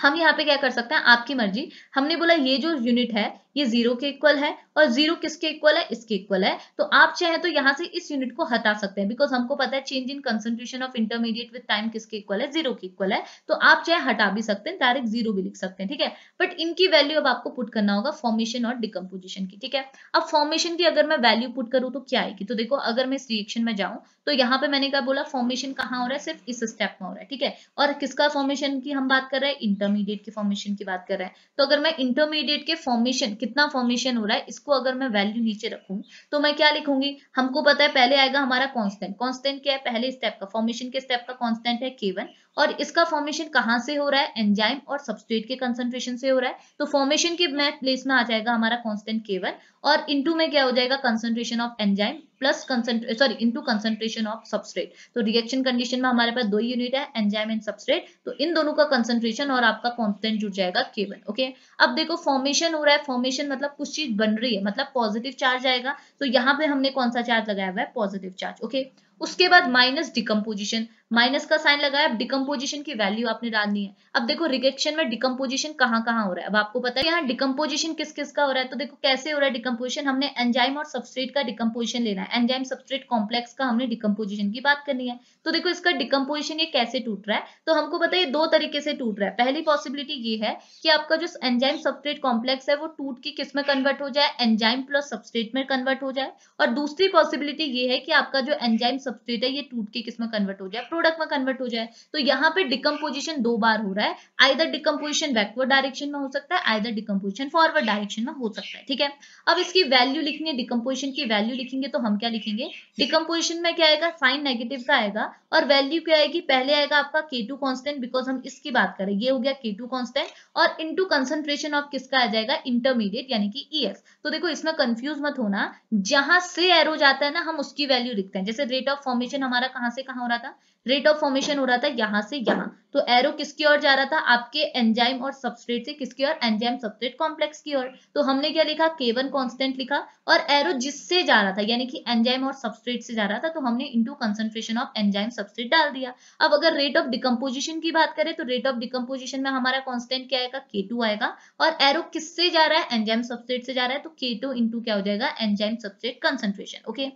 हम यहाँ पे क्या कर सकते हैं आपकी मर्जी हमने बोला ये जो यूनिट है ये जीरो के इक्वल है और जीरो किसके इक्वल है इसके इक्वल है तो आप चाहे तो यहाँ से इस यूनिट को हटा सकते हैं बिकॉज हमको पता है change in concentration of intermediate with time किसके इक्वल है जीरो के इक्वल है तो आप चाहे हटा भी सकते हैं डायरेक्ट जीरो भी लिख सकते हैं ठीक है बट इनकी वैल्यू अब आपको पुट करना होगा फॉर्मेशन और डिकम्पोजिशन की ठीक है अब फॉर्मेशन की अगर मैं वैल्यू पुट करूँ तो क्या आएगी तो देखो अगर मैं इस रिएक्शन में जाऊँ तो यहाँ पे मैंने क्या बोला फॉर्मेशन कहाँ हो रहा है सिर्फ इस स्टेप में हो रहा है ठीक है और किसका फॉर्मेशन की हम बात कर रहे हैं इंटर इंटरमीडिएट के फॉर्मेशन की बात कर रहे हैं तो अगर मैं इंटरमीडिएट के फॉर्मेशन कितना फॉर्मेशन हो रहा है इसको अगर मैं वैल्यू नीचे रखूं तो मैं क्या लिखूंगी हमको पता है पहले आएगा हमारा कॉन्स्टेंट कॉन्स्टेंट क्या है पहले स्टेप का फॉर्मेशन के स्टेप का कॉन्स्टेंट है केवन और इसका फॉर्मेशन कहाँ से हो रहा है एंजाइम और सबस्ट्रेट के कंसेंट्रेशन से हो रहा है तो फॉर्मेशन के प्लेस में आ जाएगा हमारा कॉन्स्टेंट केवन और इंटू में क्या हो जाएगा concentration of enzyme plus sorry into concentration of substrate तो रिएक्शन कंडीशन में हमारे पास दो यूनिट है एंजाइम एंड सबस्ट्रेट तो इन दोनों का कंसेंट्रेशन और आपका कॉन्स्टेंट जुड़ जाएगा वन ओके अब देखो फॉर्मेशन हो रहा है फॉर्मेशन मतलब कुछ चीज बन रही है मतलब पॉजिटिव चार्ज आएगा तो यहाँ पे हमने कौन सा चार्ज लगाया हुआ है पॉजिटिव चार्ज ओके उसके बाद माइनस डिकम्पोजिशन माइनस का साइन लगाया अब डिकम्पोजिशन की वैल्यू आपने डालनी है अब देखो रिएक्शन में डिकम्पोजिशन कहाँ कहाँ हो रहा है अब आपको पता है यहाँ डिकम्पोजिशन किस किस का हो रहा है तो देखो कैसे हो रहा है डिकम्पोजिशन हमने एंजाइम और सबस्ट्रेट का डिकम्पोजिशन लेना है एंजाइम सबस्ट्रेट कॉम्प्लेक्स का हमने डिकम्पोजिशन की बात करनी है तो देखो इसका डिकम्पोजिशन ये कैसे टूट रहा है तो हमको पता है दो तरीके से टूट रहा है पहली पॉसिबिलिटी ये है कि आपका जो एंजाइम सबस्ट्रेट कॉम्प्लेक्स है वो टूट के किस में कन्वर्ट हो जाए एंजाइम प्लस सबस्ट्रेट में कन्वर्ट हो जाए और दूसरी पॉसिबिलिटी ये है कि आपका जो एंजाइम सबस्ट्रेट है ये टूट के किस में कन्वर्ट हो जाए प्रोडक्ट में कन्वर्ट हो जाए तो यहाँ पे डिकम्पोजिशन दो बार हो रहा है आइदर डिकम्पोजिशन बैकवर्ड डायरेक्शन में हो सकता है आइदर डिकम्पोजिशन फॉरवर्ड डायरेक्शन में हो सकता है ठीक है अब इसकी वैल्यू लिखनी है डिकम्पोजिशन की वैल्यू लिखेंगे तो हम क्या लिखेंगे डिकम्पोजिशन में क्या आएगा साइन नेगेटिव का आएगा और वैल्यू क्या आएगी पहले आएगा आपका के टू कॉन्स्टेंट बिकॉज हम इसकी बात करें ये हो गया के टू कॉन्स्टेंट और इंटू कंसेंट्रेशन ऑफ किसका आ जाएगा इंटरमीडिएट यानी कि ई तो देखो इसमें कंफ्यूज मत होना जहां से एरो जाता है ना हम उसकी वैल्यू लिखते हैं जैसे रेट फॉर्मेशन हमारा कहाँ से कहाँ हो रहा था रेट ऑफ फॉर्मेशन हो रहा था यहाँ से यहाँ तो एरो किसकी ओर जा रहा था आपके एंजाइम और सबस्ट्रेट से किसकी ओर एंजाइम सबस्ट्रेट कॉम्प्लेक्स की ओर तो हमने क्या लिखा K1 कॉन्स्टेंट लिखा और एरो जिससे जा रहा था यानी कि एंजाइम और सबस्ट्रेट से जा रहा था तो हमने into concentration of enzyme substrate डाल दिया अब अगर रेट ऑफ डिकम्पोजिशन की बात करें तो रेट ऑफ डिकम्पोजिशन में हमारा कॉन्स्टेंट क्या आएगा के आएगा और एरो किससे जा रहा है एंजाइम सबस्ट्रेट से जा रहा है तो के टू क्या हो जाएगा एंजाइम सबस्ट्रेट कंसेंट्रेशन ओके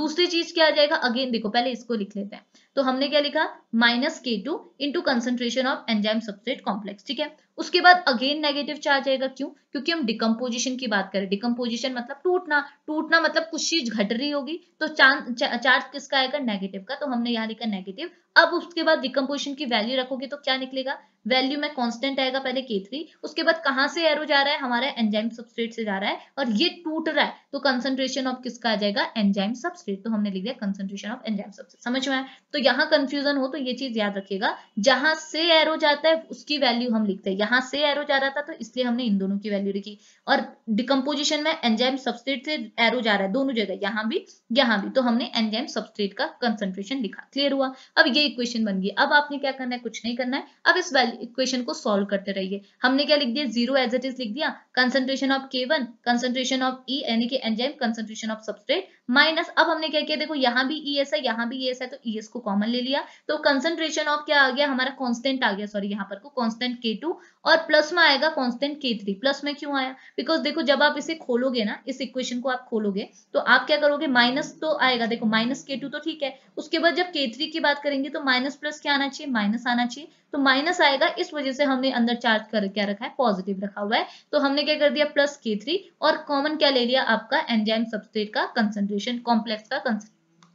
दूसरी चीज क्या आ जाएगा अगेन देखो पहले इसको लिख लेते हैं तो हमने क्या लिखा minus K two into concentration of enzyme substrate complex ठीक है उसके बाद अगेन नेगेटिव चार्ज आएगा क्यों क्योंकि हम डिकम्पोजिशन की बात करें डिकम्पोजिशन मतलब टूटना टूटना मतलब कुछ चीज घट रही होगी तो चार्ज चार्ज किसका आएगा नेगेटिव का तो हमने यहाँ लिखा नेगेटिव अब उसके बाद डिकम्पोजिशन की वैल्यू रखोगे तो क्या निकलेगा वैल्यू में कांस्टेंट आएगा पहले के थ्री उसके बाद कहाँ से एरो जा रहा है हमारे एंजाइम सबस्ट्रेट से जा रहा है और ये टूट रहा है तो कंसंट्रेशन ऑफ किसका आ जाएगा एंजाइम सबस्ट्रेट तो हमने लिख दिया कंसंट्रेशन ऑफ एंजाइम सबस्ट्रेट समझ में तो यहाँ कंफ्यूजन हो तो ये चीज याद रखिएगा जहां से एरो जाता है उसकी वैल्यू हम लिखते हैं यहाँ से एरो जा रहा था तो इसलिए हमने इन दोनों की वैल्यू लिखी और डिकम्पोजिशन में एंजाइम सबस्ट्रेट से एरो जा रहा है दोनों जगह यहाँ भी यहाँ भी तो हमने एंजाइम सबस्ट्रेट का कंसंट्रेशन लिखा क्लियर हुआ अब ये इक्वेशन बन गई अब आपने क्या करना है कुछ नहीं करना है अब इस वैल्यू इक्वेशन को सॉल्व करते रहिए हमने क्या लिख दिया जीरो एज इट इज लिख दिया concentration of K one concentration of E यानी कि enzyme concentration of substrate minus अब हमने क्या किया देखो यहाँ भी ई e एस है यहाँ भी ई e एस है तो ई e एस को कॉमन ले लिया तो कंसेंट्रेशन ऑफ क्या आ गया हमारा कॉन्स्टेंट आ गया सॉरी यहाँ पर को कॉन्स्टेंट के टू और प्लस में आएगा कॉन्स्टेंट के थ्री प्लस में क्यों आया बिकॉज देखो जब आप इसे खोलोगे ना इस इक्वेशन को आप खोलोगे तो आप क्या करोगे माइनस तो आएगा देखो माइनस के टू तो ठीक है उसके बाद जब के थ्री की बात करेंगे तो माइनस प्लस क्या आना चाहिए माइनस आना चाहिए तो माइनस आएगा इस वजह से हमने अंदर चार्ज कर क्या रखा है पॉजिटिव रखा हुआ है तो हमने क्या कर दिया प्लस के थ्री और कॉमन क्या ले लिया आपका एंजाइम सबस्टेट का कंसेंट्रेशन सोल्यूशन कॉम्प्लेक्स का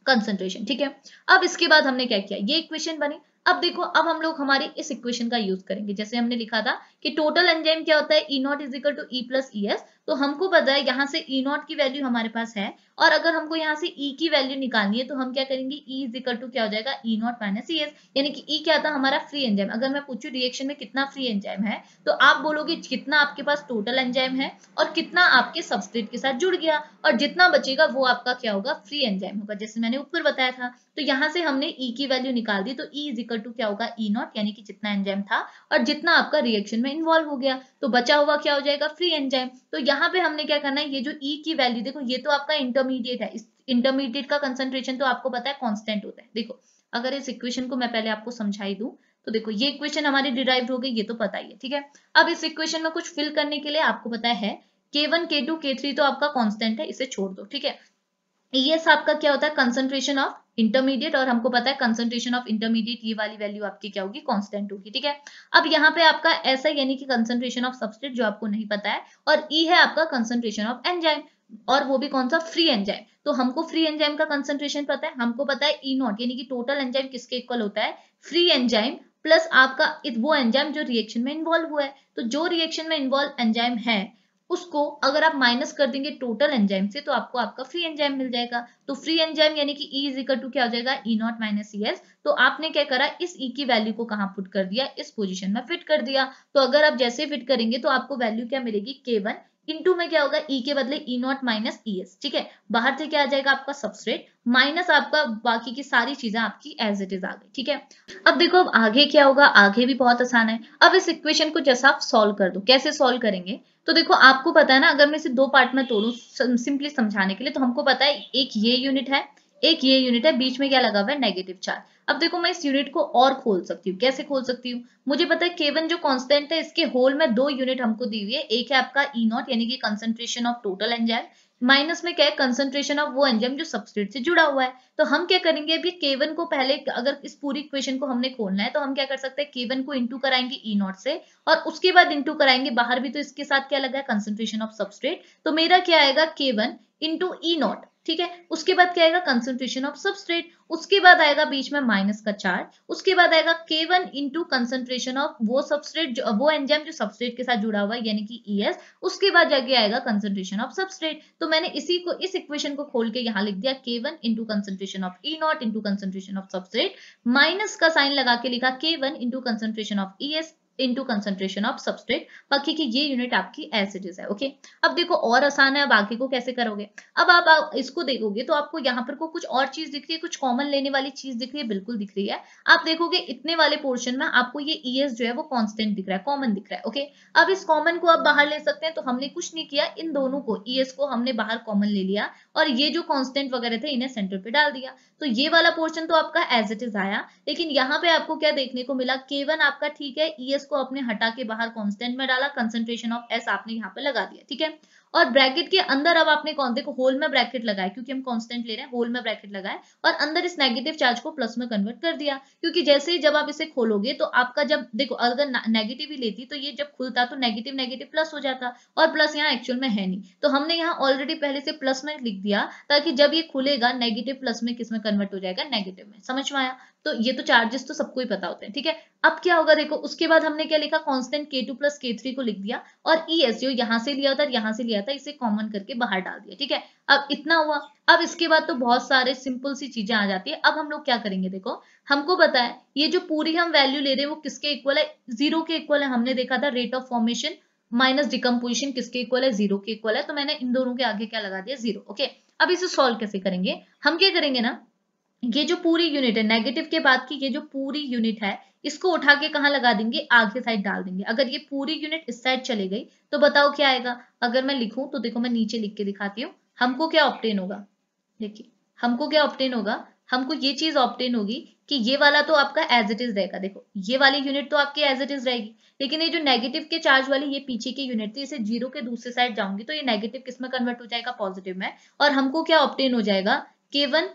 कंसेंट्रेशन ठीक है अब इसके बाद हमने क्या किया ये इक्वेशन बनी अब देखो अब हम लोग हमारे इस इक्वेशन का यूज करेंगे जैसे हमने लिखा था कि टोटल एंजाइम क्या होता है E naught is equal to E plus E S तो हमको पता है यहाँ से ई e नॉट की वैल्यू हमारे पास है और अगर हमको यहाँ से ई e की वैल्यू निकालनी है तो हम क्या करेंगे ई इज इक्वल टू क्या हो जाएगा E not minus E S यानी कि ई e क्या था हमारा फ्री एंजाइम अगर मैं पूछू रिएक्शन में कितना फ्री एंजाइम है तो आप बोलोगे कितना आपके पास टोटल एंजाइम है और कितना आपके सबस्ट्रेट के साथ जुड़ गया और जितना बचेगा वो आपका क्या होगा फ्री एंजाइम होगा जैसे मैंने ऊपर बताया था तो यहाँ से हमने ई e की वैल्यू निकाल दी तो ई इज इक्वल टू क्या होगा ई e नॉट यानी कि जितना एंजाइम था और जितना आपका रिएक्शन में इन्वॉल्व हो गया तो बचा हुआ क्या हो जाएगा फ्री एंजाइम तो यहाँ पे हमने क्या करना है ये जो e की वैल्यू देखो ये तो आपका इंटरमीडिएट है इंटरमीडिएट का कंसेंट्रेशन तो आपको पता है कॉन्स्टेंट होता है देखो अगर इस इक्वेशन को मैं पहले आपको समझाई दू तो देखो ये इक्वेशन हमारी डिराइव हो गई ये तो पता ही है ठीक है अब इस इक्वेशन में कुछ फिल करने के लिए आपको पता है के वन के तो आपका कॉन्स्टेंट है इसे छोड़ दो ठीक है ई e आपका क्या होता है कंसंट्रेशन ऑफ इंटरमीडिएट और हमको पता है कंसंट्रेशन ऑफ इंटरमीडिएट ये वाली वैल्यू आपकी क्या होगी कांस्टेंट होगी ठीक है अब यहाँ पे आपका ऐसा यानी कि कंसंट्रेशन ऑफ सब्सटेट जो आपको नहीं पता है और ई e है आपका कंसंट्रेशन ऑफ एंजाइम और वो भी कौन सा फ्री एंजाइम तो हमको फ्री एंजाइम का कंसंट्रेशन पता है हमको पता है ई नॉट यानी कि टोटल एंजाइम किसके इक्वल होता है फ्री एंजाइम प्लस आपका वो एंजाइम जो रिएक्शन में इन्वॉल्व हुआ है तो जो रिएक्शन में इन्वॉल्व एंजाइम है उसको अगर आप माइनस कर देंगे टोटल एंजाइम से तो आपको आपका फ्री एंजाइम मिल जाएगा तो फ्री एंजाइम यानी कि E इज इक्वल टू क्या हो जाएगा E not minus E S तो आपने क्या करा इस E की वैल्यू को कहा पुट कर दिया इस पोजिशन में फिट कर दिया तो अगर आप जैसे फिट करेंगे तो आपको वैल्यू क्या मिलेगी के वन इंटू में क्या होगा ई e के बदले E not minus E S ठीक है बाहर से क्या आ जाएगा आपका सबस्ट्रेट माइनस आपका बाकी की सारी चीजें आपकी एज इट इज आ गई ठीक है अब देखो अब आगे क्या होगा आगे भी बहुत आसान है अब इस इक्वेशन को जैसा आप सोल्व कर दो कैसे सोल्व करेंगे तो देखो आपको पता है ना अगर मैं इसे दो पार्ट में तोड़ू सिंपली समझाने के लिए तो हमको पता है एक ये यूनिट है एक ये यूनिट है बीच में क्या लगा हुआ है नेगेटिव चार्ज अब देखो मैं इस यूनिट को और खोल सकती हूँ कैसे खोल सकती हूँ मुझे पता है केवन जो कांस्टेंट है इसके होल में दो यूनिट हमको दी हुई है एक है आपका ई e नॉट यानी कि concentration of total enzyme minus में क्या है कंसंट्रेशन ऑफ वो एंजाइम जो सब्सट्रेट से जुड़ा हुआ है तो हम क्या करेंगे अभी केवन को पहले अगर इस पूरी इक्वेशन को हमने खोलना है तो हम क्या कर सकते हैं केवन को इंटू कराएंगे ई e नॉट से और उसके बाद इंटू कराएंगे बाहर भी तो इसके साथ क्या लगा है कंसंट्रेशन ऑफ सब्सट्रेट तो मेरा क्या आएगा केवन इंटू ई नॉट ठीक है उसके बाद क्या आएगा कंसेंट्रेशन ऑफ सबस्ट्रेट उसके बाद आएगा बीच में माइनस का चार्ज उसके बाद आएगा K one into concentration of वो सबस्ट्रेट जो वो एंजाइम जो सबस्ट्रेट के साथ जुड़ा हुआ है यानी कि एस e उसके बाद जाके आएगा कंसेंट्रेशन ऑफ सबस्ट्रेट तो मैंने इसी को इस इक्वेशन को खोल के यहाँ लिख दिया K one into concentration of E not into concentration of substrate minus का साइन लगा के लिखा K one into concentration of E S into concentration of substrate बाकी की ये यूनिट आपकी एसिडिज है ओके अब देखो और आसान है बाकी को कैसे करोगे अब आप इसको देखोगे तो आपको यहाँ पर को कुछ और चीज दिख रही है कुछ कॉमन लेने वाली चीज दिख रही है बिल्कुल दिख रही है आप देखोगे इतने वाले पोर्शन में आपको ये ई जो है वो कॉन्स्टेंट दिख रहा है कॉमन दिख रहा है ओके अब इस कॉमन को आप बाहर ले सकते हैं तो हमने कुछ नहीं किया इन दोनों को ई को हमने बाहर कॉमन ले लिया और ये जो कॉन्स्टेंट वगैरह थे इन्हें सेंटर पे डाल दिया तो ये वाला पोर्शन तो आपका एज इट इज आया लेकिन यहाँ पे आपको क्या देखने को मिला K1 आपका ठीक है एस e को आपने हटा के बाहर कॉन्स्टेंट में डाला कंसेंट्रेशन ऑफ एस आपने यहाँ पे लगा दिया ठीक है और ब्रैकेट के अंदर अब आपने कौन देखो होल में ब्रैकेट लगाया क्योंकि हम कांस्टेंट ले रहे हैं होल में ब्रैकेट लगाया और अंदर इस नेगेटिव चार्ज को प्लस में कन्वर्ट कर दिया क्योंकि जैसे ही जब आप इसे खोलोगे तो आपका जब देखो अगर नेगेटिव ही लेती तो ये जब खुलता तो नेगेटिव नेगेटिव प्लस हो जाता और प्लस यहाँ एक्चुअल में है नहीं तो हमने यहाँ ऑलरेडी पहले से प्लस में लिख दिया ताकि जब ये खुलेगा नेगेटिव प्लस में किस में कन्वर्ट हो जाएगा नेगेटिव में समझ में आया तो ये तो चार्जेस तो सबको ही पता होते हैं ठीक है अब क्या होगा देखो उसके बाद हमने क्या लिखा कॉन्स्टेंट के टू प्लस के थ्री को लिख दिया और ई एस यू यहाँ से लिया था यहाँ से लिया था इसे कॉमन करके बाहर डाल दिया ठीक है अब इतना हुआ अब इसके बाद तो बहुत सारे सिंपल सी चीजें आ जाती है अब हम लोग क्या करेंगे देखो हमको पता ये जो पूरी हम वैल्यू ले रहे हैं वो किसके इक्वल है जीरो के इक्वल है हमने देखा था rate of formation minus decomposition किसके इक्वल है जीरो के इक्वल है तो मैंने इन दोनों के आगे क्या लगा दिया जीरो ओके अब इसे सॉल्व कैसे करेंगे हम क्या करेंगे ना ये जो पूरी यूनिट है नेगेटिव के बाद की ये जो पूरी यूनिट है इसको उठा के कहा लगा देंगे आगे साइड डाल देंगे अगर ये पूरी यूनिट इस साइड चले गई तो बताओ क्या आएगा अगर मैं लिखूं तो देखो मैं नीचे लिख के दिखाती हूँ हमको क्या ऑप्टेन होगा देखिए हमको क्या ऑप्टेन होगा हमको ये चीज ऑप्टेन होगी कि ये वाला तो आपका एज इट इज रहेगा देखो ये वाली यूनिट तो आपकी एज इट इज रहेगी लेकिन ये जो नेगेटिव के चार्ज वाली ये पीछे की यूनिट थी इसे जीरो के दूसरे साइड जाऊंगी तो ये नेगेटिव किस में कन्वर्ट हो जाएगा पॉजिटिव में और हमको क्या ऑप्टेन हो जाएगा K one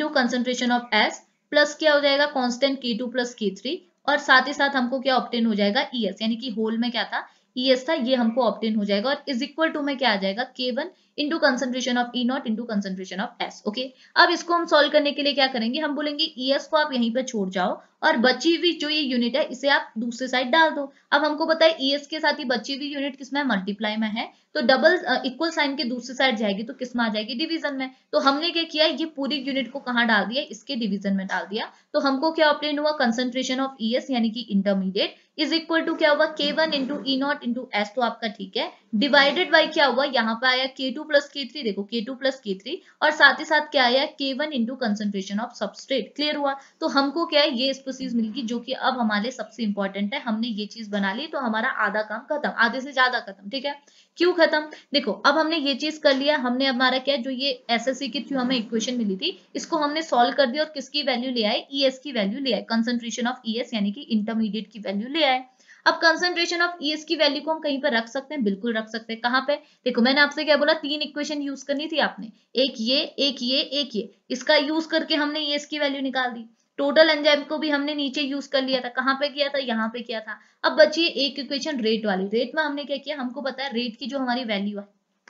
to concentration of S plus क्या हो जाएगा कॉन्स्टेंट के टू प्लस के थ्री और साथ ही साथ हमको क्या ऑप्टेन हो जाएगा ई e यानी कि होल में क्या था ई e था ये हमको ऑप्टेन हो जाएगा और इज इक्वल टू में क्या आ जाएगा K one into concentration of E not into concentration of S okay अब इसको हम सोल्व करने के लिए क्या करेंगे हम बोलेंगे ई e एस को आप यहीं पर छोड़ जाओ और बची हुई जो ये यूनिट है इसे आप दूसरे साइड डाल दो अब हमको पता है ई e एस के साथ ही बची हुई यूनिट किसमें मल्टीप्लाई में है तो डबल इक्वल साइन के दूसरे साइड जाएगी तो किस में आ जाएगी डिवीजन में तो हमने क्या किया ये पूरी यूनिट को कहाँ डाल दिया इसके डिवीजन में डाल दिया तो हमको क्या ऑप्टेन हुआ कंसेंट्रेशन ऑफ ई एस यानी कि इंटरमीडिएट इज इक्वल टू क्या हुआ K one into E not into S तो आपका ठीक है डिवाइडेड बाई क्या हुआ यहाँ पे आया के टू प्लस के थ्री देखो के टू प्लस के थ्री और साथ ही साथ क्या आया K one into concentration of substrate clear हुआ तो हमको क्या है ये स्पीसीज मिलगी जो कि अब हमारे सबसे इंपॉर्टेंट है हमने ये चीज बना ली तो हमारा आधा काम खत्म आधे से ज्यादा खत्म ठीक है क्यों खत्म देखो अब हमने ये चीज कर लिया हमने हमारा क्या जो ये एसएससी के थ्रू हमें इक्वेशन मिली थी इसको हमने सोल्व कर दिया और किसकी वैल्यू ले आए ईएस e की वैल्यू ले आए कंसेंट्रेशन ऑफ ईएस यानी कि इंटरमीडिएट की वैल्यू ले आए अब कंसेंट्रेशन ऑफ ई की वैल्यू को हम कहीं पर रख सकते हैं बिल्कुल रख सकते हैं कहाँ पे देखो मैंने आपसे क्या बोला तीन इक्वेशन यूज करनी थी आपने एक ये एक ये एक ये इसका यूज करके हमने ई e की वैल्यू निकाल दी टोटल एंजाइम को भी हमने नीचे यूज कर लिया था कहाँ पे किया था यहाँ पे किया था अब बचिए एक इक्वेशन रेट वाली रेट में हमने क्या किया हमको पता है रेट की जो हमारी वैल्यू है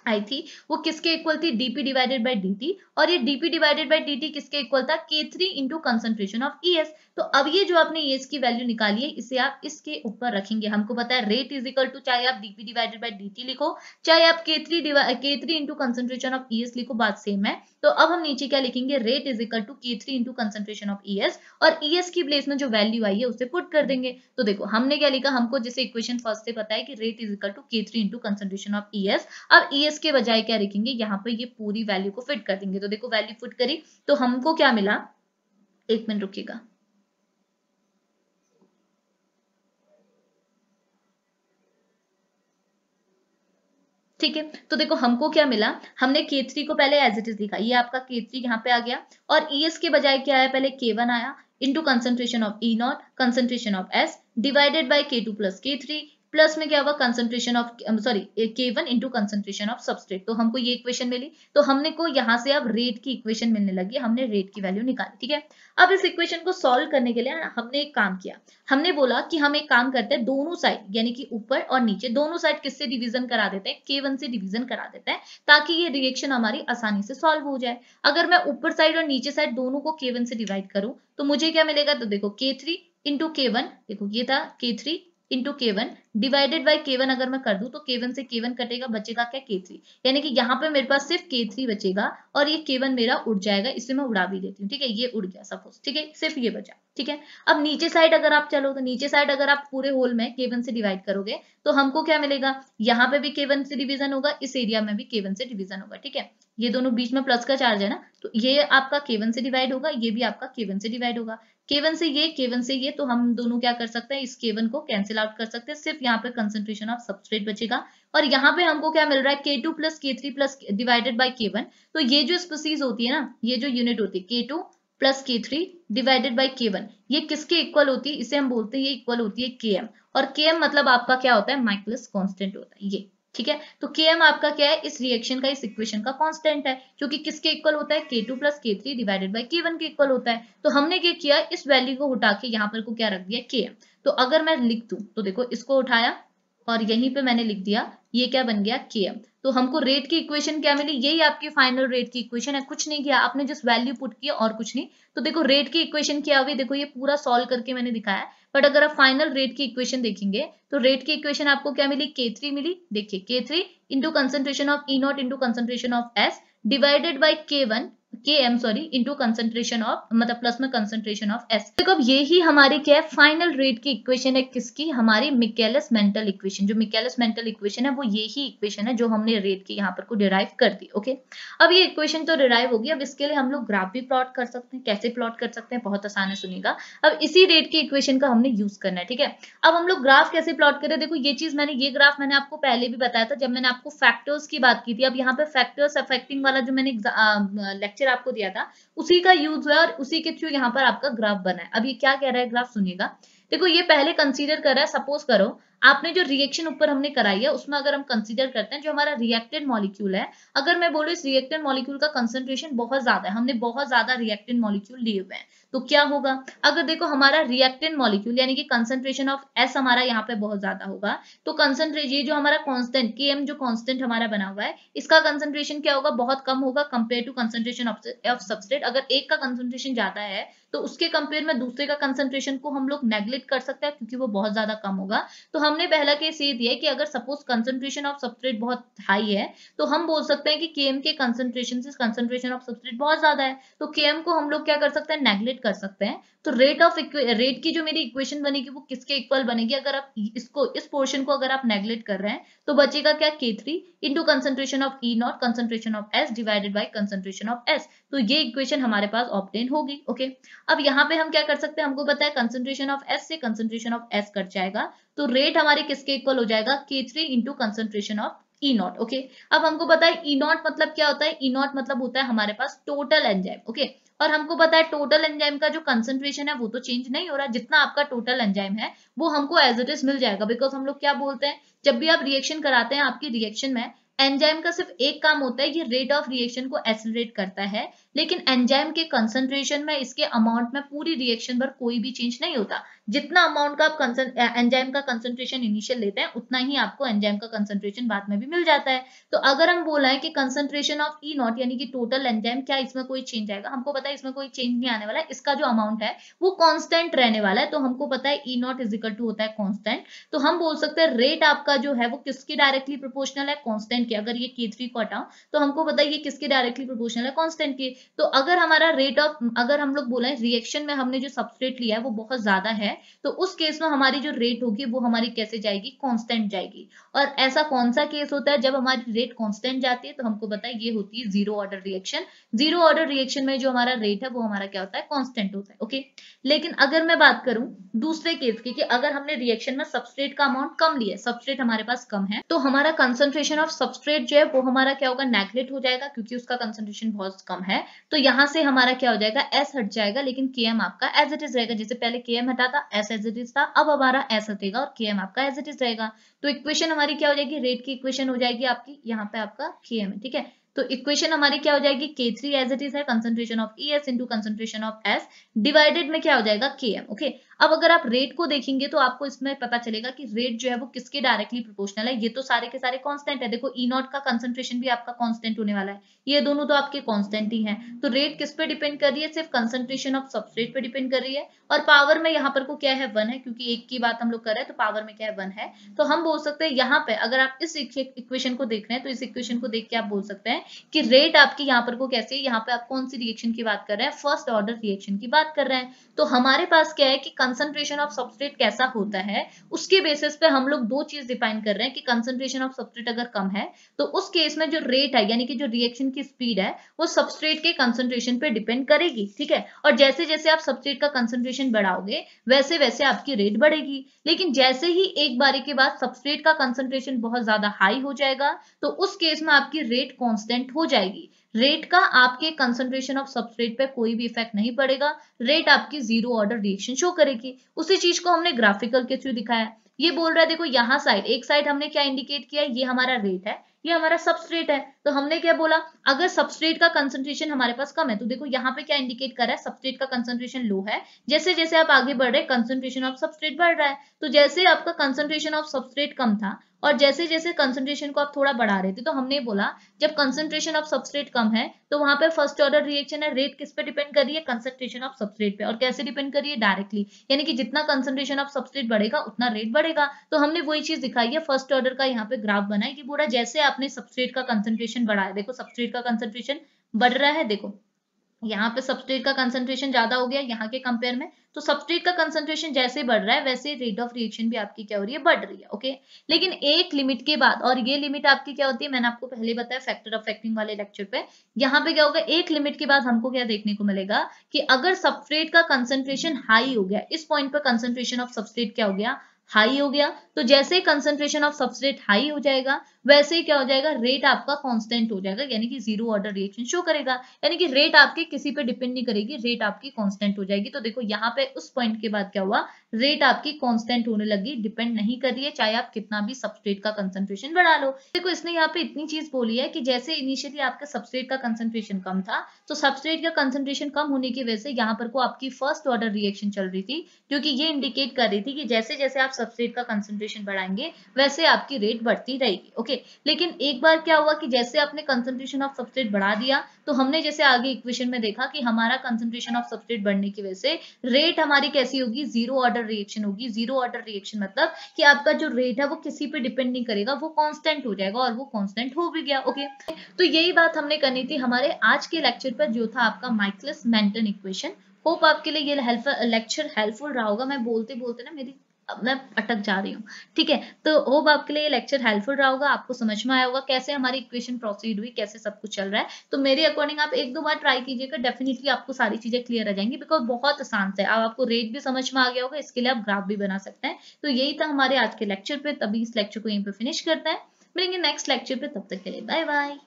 आई थी वो किसके इक्वल थी डीपी डिवाइडेड बाई डी और ये डीपी डिवाइडेड बाई डी किसके इक्वल था K three into concentration of E S तो अब ये जो आपने ई e की वैल्यू निकाली है इसे आप इसके ऊपर रखेंगे हमको पता है रेट इज इक्वल टू चाहे आप डीपी डिवाइडेड बाई डी लिखो चाहे आप K three K three into concentration of E लिखो बात सेम है तो अब हम नीचे क्या लिखेंगे rate is equal to K three into concentration of E S और ई e एस की प्लेस में जो वैल्यू आई है उसे पुट कर देंगे तो देखो हमने क्या लिखा हमको जैसे इक्वेशन फर्स्ट से पता है कि rate is equal to K three into concentration of E S अब ई e एस के बजाय क्या लिखेंगे यहाँ पर ये पूरी वैल्यू को फिट कर देंगे तो देखो वैल्यू फिट करी तो हमको क्या मिला एक मिनट रुकेगा ठीक है तो देखो हमको क्या मिला हमने के थ्री को पहले एज इट इज लिखा ये आपका के थ्री यहाँ पे आ गया और ई एस के बजाय क्या आया पहले के वन आया into concentration of E not concentration of S divided by K two plus K three plus में क्या हुआ concentration of sorry K one into concentration of substrate तो हमको ये इक्वेशन मिली तो हमने को यहाँ से अब रेट की इक्वेशन मिलने लगी हमने रेट की वैल्यू निकाली ठीक है अब इस इक्वेशन को सॉल्व करने के लिए हमने एक काम किया हमने बोला कि हम एक काम करते हैं दोनों साइड यानी कि ऊपर और नीचे दोनों साइड किससे डिवीजन करा देते हैं के वन से डिवीजन करा देते हैं ताकि ये रिएक्शन हमारी आसानी से सॉल्व हो जाए अगर मैं ऊपर साइड और नीचे साइड दोनों को के वन से डिवाइड करूं तो मुझे क्या मिलेगा तो देखो के थ्री इंटू के वन देखो ये था K three into K one divided by K one अगर मैं कर दू तो के वन से के वन कटेगा बचेगा क्या के थ्री यानी कि यहाँ पे मेरे पास सिर्फ के थ्री बचेगा और ये के वन मेरा उड़ जाएगा इसे मैं उड़ा भी देती हूँ ठीक है ये उड़ गया सपोज ठीक है सिर्फ ये बचा ठीक है अब नीचे साइड अगर आप चलो तो नीचे साइड अगर आप पूरे होल में के वन से डिवाइड करोगे तो हमको क्या मिलेगा यहाँ पे भी के वन से डिविजन होगा इस एरिया में भी के वन से डिविजन होगा ठीक है ये दोनों बीच में प्लस का चार्ज है ना तो ये आपका के वन से डिवाइड होगा ये भी आपका के वन से डिवाइड होगा केवन से ये केवन से ये तो हम दोनों क्या कर सकते हैं इस केवन को कैंसिल आउट कर सकते हैं सिर्फ यहाँ पे कंसेंट्रेशन ऑफ सबस्ट्रेट बचेगा और यहाँ पे हमको क्या मिल रहा है K two plus K three plus divided by K one तो ये जो स्पीसीज होती है ना ये जो यूनिट होती है K two plus K three divided by K one ये किसके इक्वल होती है इसे हम बोलते हैं ये इक्वल होती है के एम और के एम मतलब आपका क्या होता है माइकलस कॉन्स्टेंट होता है ये ठीक है तो के एम आपका क्या है इस रिएक्शन का इस इक्वेशन का कांस्टेंट है क्योंकि किसके इक्वल होता है K two plus K three divided by K one के इक्वल होता है तो हमने क्या किया इस वैल्यू को उठा के यहाँ पर को क्या रख दिया के एम तो अगर मैं लिख दू तो देखो इसको उठाया और यहीं पे मैंने लिख दिया ये क्या बन गया के एम तो हमको रेट की इक्वेशन क्या मिली यही आपकी फाइनल रेट की इक्वेशन है कुछ नहीं किया आपने जस्ट वैल्यू पुट किया और कुछ नहीं तो देखो रेट की इक्वेशन क्या हुई देखो ये पूरा सॉल्व करके मैंने दिखाया बट अगर आप फाइनल रेट की इक्वेशन देखेंगे तो रेट की इक्वेशन आपको क्या मिली के थ्री मिली देखिए K three into concentration of E not into concentration of S divided by K one K M sorry into concentration of मतलब प्लस में कंसेंट्रेशन ऑफ एस देखो अब ये ही हमारी क्या है फाइनल रेट की इक्वेशन है किसकी हमारी मिकेलस मेंटल इक्वेशन जो मिकेलस मेंटल इक्वेशन है वो ये ही इक्वेशन है जो हमने रेट की यहाँ पर को डिराइव कर दी ओके अब ये इक्वेशन तो डिराइव होगी अब इसके लिए हम लोग ग्राफ भी प्लॉट कर सकते हैं कैसे प्लॉट कर सकते हैं बहुत आसान है सुनेगा अब इसी रेट की इक्वेशन का हमने यूज करना है ठीक है अब हम लोग ग्राफ कैसे प्लॉट करें देखो ये चीज मैंने ये ग्राफ मैंने आपको पहले भी बताया था जब मैंने आपको फैक्टर्स की बात की थी अब यहाँ पे फैक्टर्स अफेक्टिंग वाला जो मैंने लेक्चर आपको दिया था उसी का यूज हुआ और उसी के थ्रू यहाँ पर आपका ग्राफ बना है अब ये क्या कह रहा है ग्राफ सुनिएगा देखो ये पहले कंसीडर कर रहा है सपोज करो आपने जो रिएक्शन ऊपर हमने कराई है उसमें अगर हम कंसीडर करते हैं जो हमारा रिएक्टेड मॉलिक्यूल है अगर मैं बोलूँ इस रिएक्टेड मॉलिक्यूल का कंसेंट्रेशन बहुत ज्यादा है हमने बहुत ज्यादा रिएक्टेड मॉलिक्यूल लिए हुए हैं तो क्या होगा अगर देखो हमारा रिएक्टेड मॉलिक्यूल यानी कि कंसेंट्रेशन ऑफ एस हमारा यहाँ पे बहुत ज्यादा होगा तो कंसेंट्रेट ये जो हमारा कॉन्स्टेंट के जो कॉन्स्टेंट हमारा बना हुआ है इसका कंसेंट्रेशन क्या होगा बहुत कम होगा compare to concentration of substrate अगर एक का कंसेंट्रेशन ज्यादा है तो उसके कंपेयर में दूसरे का कंसंट्रेशन को हम लोग नेग्लेक्ट कर सकते हैं क्योंकि वो बहुत ज्यादा कम होगा तो हमने पहला केस ये दिया कि अगर सपोज कंसंट्रेशन ऑफ सबस्ट्रेट बहुत हाई है तो हम बोल सकते हैं कि केएम के कंसंट्रेशन से कंसंट्रेशन ऑफ सबस्ट्रेट बहुत ज्यादा है तो केएम को हम लोग क्या कर सकते हैं नेग्लेक्ट कर सकते हैं तो रेट ऑफ रेट की जो मेरी इक्वेशन बनेगी वो किसके इक्वल बनेगी अगर आप इसको इस पोर्शन को अगर आप नेग्लेक्ट कर रहे हैं तो बचेगा क्या K three into concentration of E not concentration of S divided by concentration of S. तो ये equation हमारे पास obtain होगी okay? अब यहाँ पे हम क्या कर सकते हैं हमको पता है concentration of S से concentration of S कट जाएगा तो रेट हमारे किसके इक्वल हो जाएगा K3 into concentration of E not okay अब हमको पता है E नॉट मतलब क्या होता है E नॉट मतलब होता है हमारे पास टोटल एंजाइम ओके okay? और हमको पता है टोटल एंजाइम का जो कंसेंट्रेशन है वो तो चेंज नहीं हो रहा जितना आपका टोटल एंजाइम है वो हमको एज इट इज मिल जाएगा बिकॉज हम लोग क्या बोलते हैं जब भी आप रिएक्शन कराते हैं आपकी रिएक्शन में एंजाइम का सिर्फ एक काम होता है ये रेट ऑफ रिएक्शन को एसिलेट करता है लेकिन एंजाइम के कंसंट्रेशन में इसके अमाउंट में पूरी रिएक्शन पर कोई भी चेंज नहीं होता जितना अमाउंट का आप एंजाइम का कंसंट्रेशन इनिशियल लेते हैं उतना ही आपको एंजाइम का कंसंट्रेशन बाद में भी मिल जाता है तो अगर हम बोला है कि कंसंट्रेशन ऑफ ई नॉट यानी कि टोटल एंजाइम क्या इसमें कोई चेंज आएगा हमको पता है इसमें कोई चेंज नहीं आने वाला है इसका जो अमाउंट है वो कॉन्स्टेंट रहने वाला है तो हमको पता है ई नॉट इजिकल टू होता है कॉन्स्टेंट तो हम बोल सकते हैं रेट आपका जो है वो किसके डायरेक्टली प्रोपोर्शनल है कॉन्स्टेंट के अगर ये के थ्री को हटाओ तो हमको पता है ये किसके डायरेक्टली प्रोपोर्शनल है कॉन्स्टेंट के तो अगर हमारा रेट ऑफ अगर हम लोग बोला है रिएक्शन में हमने जो सबस्ट्रेट लिया है वो बहुत ज्यादा है तो उस केस में हमारी जो रेट होगी वो हमारी कैसे जाएगी कांस्टेंट जाएगी और ऐसा कौन सा केस होता है जब हमारी रेट कांस्टेंट जाती है तो हमको पता है ये होती है zero order reaction zero order reaction में जो हमारा रेट है वो हमारा क्या होता है कॉन्स्टेंट होता है ओके लेकिन अगर मैं बात करूं दूसरे केस की कि अगर हमने रिएक्शन में सबस्ट्रेट का अमाउंट कम लिया सबस्ट्रेट हमारे पास कम है तो हमारा कंसेंट्रेशन ऑफ सबस्ट्रेट जो है वो हमारा क्या होगा नेगलेक्ट हो जाएगा क्योंकि उसका कंसेंट्रेशन बहुत कम है तो यहाँ से हमारा क्या हो जाएगा एस हट जाएगा लेकिन के आपका एज इट इज रहेगा जैसे पहले के हटा था एस एज इट इज था अब हमारा एस हटेगा और के एम आपका एज इट इज रहेगा तो इक्वेशन हमारी क्या हो जाएगी रेट की इक्वेशन हो जाएगी आपकी यहाँ पे आपका के एम ठीक है तो इक्वेशन हमारी क्या हो जाएगी K three as it is है concentration of E S into concentration of S divided में क्या हो जाएगा के एम ओके अब अगर आप रेट को देखेंगे तो आपको इसमें पता चलेगा कि रेट जो है वो किसके डायरेक्टली प्रोपोर्शनल है ये तो सारे के सारे कांस्टेंट है देखो ई e नॉट का कंसंट्रेशन भी आपका कांस्टेंट होने वाला है ये दोनों तो आपके कांस्टेंट ही हैं तो रेट किस पे डिपेंड कर रही है सिर्फ कंसंट्रेशन ऑफ सबस्ट्रेट पे डिपेंड कर रही है और पावर में यहाँ पर को क्या है वन है क्योंकि एक की बात हम लोग कर रहे हैं तो पावर में क्या है वन है तो हम बोल सकते हैं यहाँ पे अगर आप इस इक्वेशन को देख रहे हैं तो इस इक्वेशन को देख के आप बोल सकते हैं कि रेट आपकी यहाँ पर को कैसे यहाँ पे आप कौन सी रिएक्शन की बात कर रहे हैं फर्स्ट ऑर्डर रिएक्शन की बात कर रहे हैं तो हमारे पास क्या है कि कंसंट्रेशन ऑफ सब्सट्रेट कैसा होता है उसके बेसिस पे हम लोग दो चीज डिफाइन कर रहे हैं कि कंसंट्रेशन ऑफ सब्सट्रेट अगर कम है तो उस केस में जो रेट है यानी कि जो रिएक्शन की स्पीड है वो सब्सट्रेट के कंसंट्रेशन पे डिपेंड करेगी ठीक है और जैसे जैसे आप सब्सट्रेट का कंसंट्रेशन बढ़ाओगे वैसे वैसे आपकी रेट बढ़ेगी लेकिन जैसे ही एक बारी के बाद सब्सट्रेट का कंसंट्रेशन बहुत ज्यादा हाई हो जाएगा तो उस केस में आपकी रेट कॉन्स्टेंट हो जाएगी रेट का आपके कंसंट्रेशन ऑफ सबस्ट्रेट पे कोई भी इफेक्ट नहीं पड़ेगा रेट आपकी जीरो ऑर्डर रिएक्शन शो करेगी उसी चीज को हमने ग्राफिकल के थ्रू दिखाया ये बोल रहा है देखो यहाँ साइड एक साइड हमने क्या इंडिकेट किया ये हमारा रेट है ये हमारा सबस्ट्रेट है तो हमने क्या बोला अगर सबस्ट्रेट का कंसंट्रेशन हमारे पास कम है तो देखो यहाँ पे क्या इंडिकेट कर रहा है सबस्ट्रेट का कंसंट्रेशन लो है जैसे जैसे आप आगे बढ़ रहे कंसंट्रेशन ऑफ सबस्ट्रेट बढ़ रहा है तो जैसे आपका कंसंट्रेशन ऑफ सबस्ट्रेट कम था और जैसे जैसे कंसेंट्रेशन को आप थोड़ा बढ़ा रहे थे तो हमने बोला जब कंसेंट्रेशन ऑफ सबस्ट्रेट कम है तो वहां पर फर्स्ट ऑर्डर रिएक्शन है रेट किस पे डिपेंड कर रही है कंसेंट्रेशन ऑफ सबस्ट्रेट पे और कैसे डिपेंड कर रही है डायरेक्टली यानी कि जितना कंसंट्रेशन ऑफ सबस्ट्रेट बढ़ेगा उतना रेट बढ़ेगा तो हमने वही चीज दिखाई है फर्स्ट ऑर्डर का यहाँ पे ग्राफ बनाया कि बोला जैसे आपने सबस्ट्रेट का कंसेंट्रेशन बढ़ाया देखो सबस्ट्रेट का कंसेंट्रेशन बढ़ रहा है देखो यहाँ पे सब्सट्रेट का कंसेंट्रेशन ज्यादा हो गया यहाँ के कंपेयर में तो सब्सट्रेट का कंसेंट्रेशन जैसे बढ़ रहा है वैसे रेट ऑफ रिएक्शन भी आपकी क्या हो रही है बढ़ रही है ओके लेकिन एक लिमिट के बाद और ये लिमिट आपकी क्या होती है मैंने आपको पहले बताया फैक्टर अफेक्टिंग वाले लेक्चर पे यहाँ पे क्या होगा एक लिमिट के बाद हमको क्या देखने को मिलेगा कि अगर सबस्ट्रेट का कंसेंट्रेशन हाई हो गया इस पॉइंट पर कंसंट्रेशन ऑफ सबस्ट्रेट क्या हो गया हाई हो गया तो जैसे कंसेंट्रेशन ऑफ सब्सट्रेट हाई हो जाएगा वैसे ही क्या हो जाएगा रेट आपका कांस्टेंट हो जाएगा यानी कि जीरो ऑर्डर रिएक्शन शो करेगा यानी कि रेट आपके किसी पे डिपेंड नहीं करेगी रेट आपकी कांस्टेंट हो जाएगी तो देखो यहाँ पे उस पॉइंट के बाद क्या हुआ रेट आपकी कांस्टेंट होने लगी डिपेंड नहीं कर रही है चाहे आप कितना भी सबस्ट्रेट का कंसेंट्रेशन बढ़ा लो देखो इसने यहाँ पे इतनी चीज बोली है कि जैसे इनिशियली आपका सबस्ट्रेट का कंसेंट्रेशन कम था तो सबस्ट्रेट का कंसेंट्रेशन कम होने की वजह से यहाँ पर को आपकी फर्स्ट ऑर्डर रिएक्शन चल रही थी जो ये इंडिकेट कर रही थी कि जैसे जैसे आप सबस्ट्रेट का कंसंट्रेशन बढ़ाएंगे वैसे आपकी रेट बढ़ती रहेगी ओके लेकिन एक बार क्या हुआ कि जैसे आपने कंसंट्रेशन ऑफ सबस्ट्रेट बढ़ा दिया तो हमने जैसे आगे इक्वेशन में देखा कि हमारा कंसंट्रेशन ऑफ सबस्ट्रेट बढ़ने की वजह से रेट हमारी कैसी होगी जीरो ऑर्डर रिएक्शन होगी जीरो ऑर्डर रिएक्शन मतलब कि आपका जो रेट है वो किसी पे डिपेंड नहीं करेगा वो कॉन्स्टेंट हो जाएगा और वो कॉन्स्टेंट हो भी गया ओके तो यही बात हमने करनी थी हमारे आज के लेक्चर पर जो था आपका माइकलस मेंटन इक्वेशन होप आपके लिए ये लेक्चर हेल्पफुल रहा होगा मैं बोलते बोलते ना मेरी अब मैं अटक जा रही हूँ ठीक है तो होप आपके लिए लेक्चर हेल्पफुल रहा होगा आपको समझ में आया होगा कैसे हमारी इक्वेशन प्रोसीड हुई कैसे सब कुछ चल रहा है तो मेरे अकॉर्डिंग आप एक दो बार ट्राई कीजिएगा डेफिनेटली आपको सारी चीजें क्लियर आ जाएंगी बिकॉज बहुत आसान से अब आपको रेट भी समझ में आ गया होगा इसके लिए आप ग्राफ भी बना सकते हैं तो यही था हमारे आज के लेक्चर पे तभी इस लेक्चर को यहीं पर फिनिश करता है मिलेंगे नेक्स्ट लेक्चर पे तब तक के लिए बाय बाय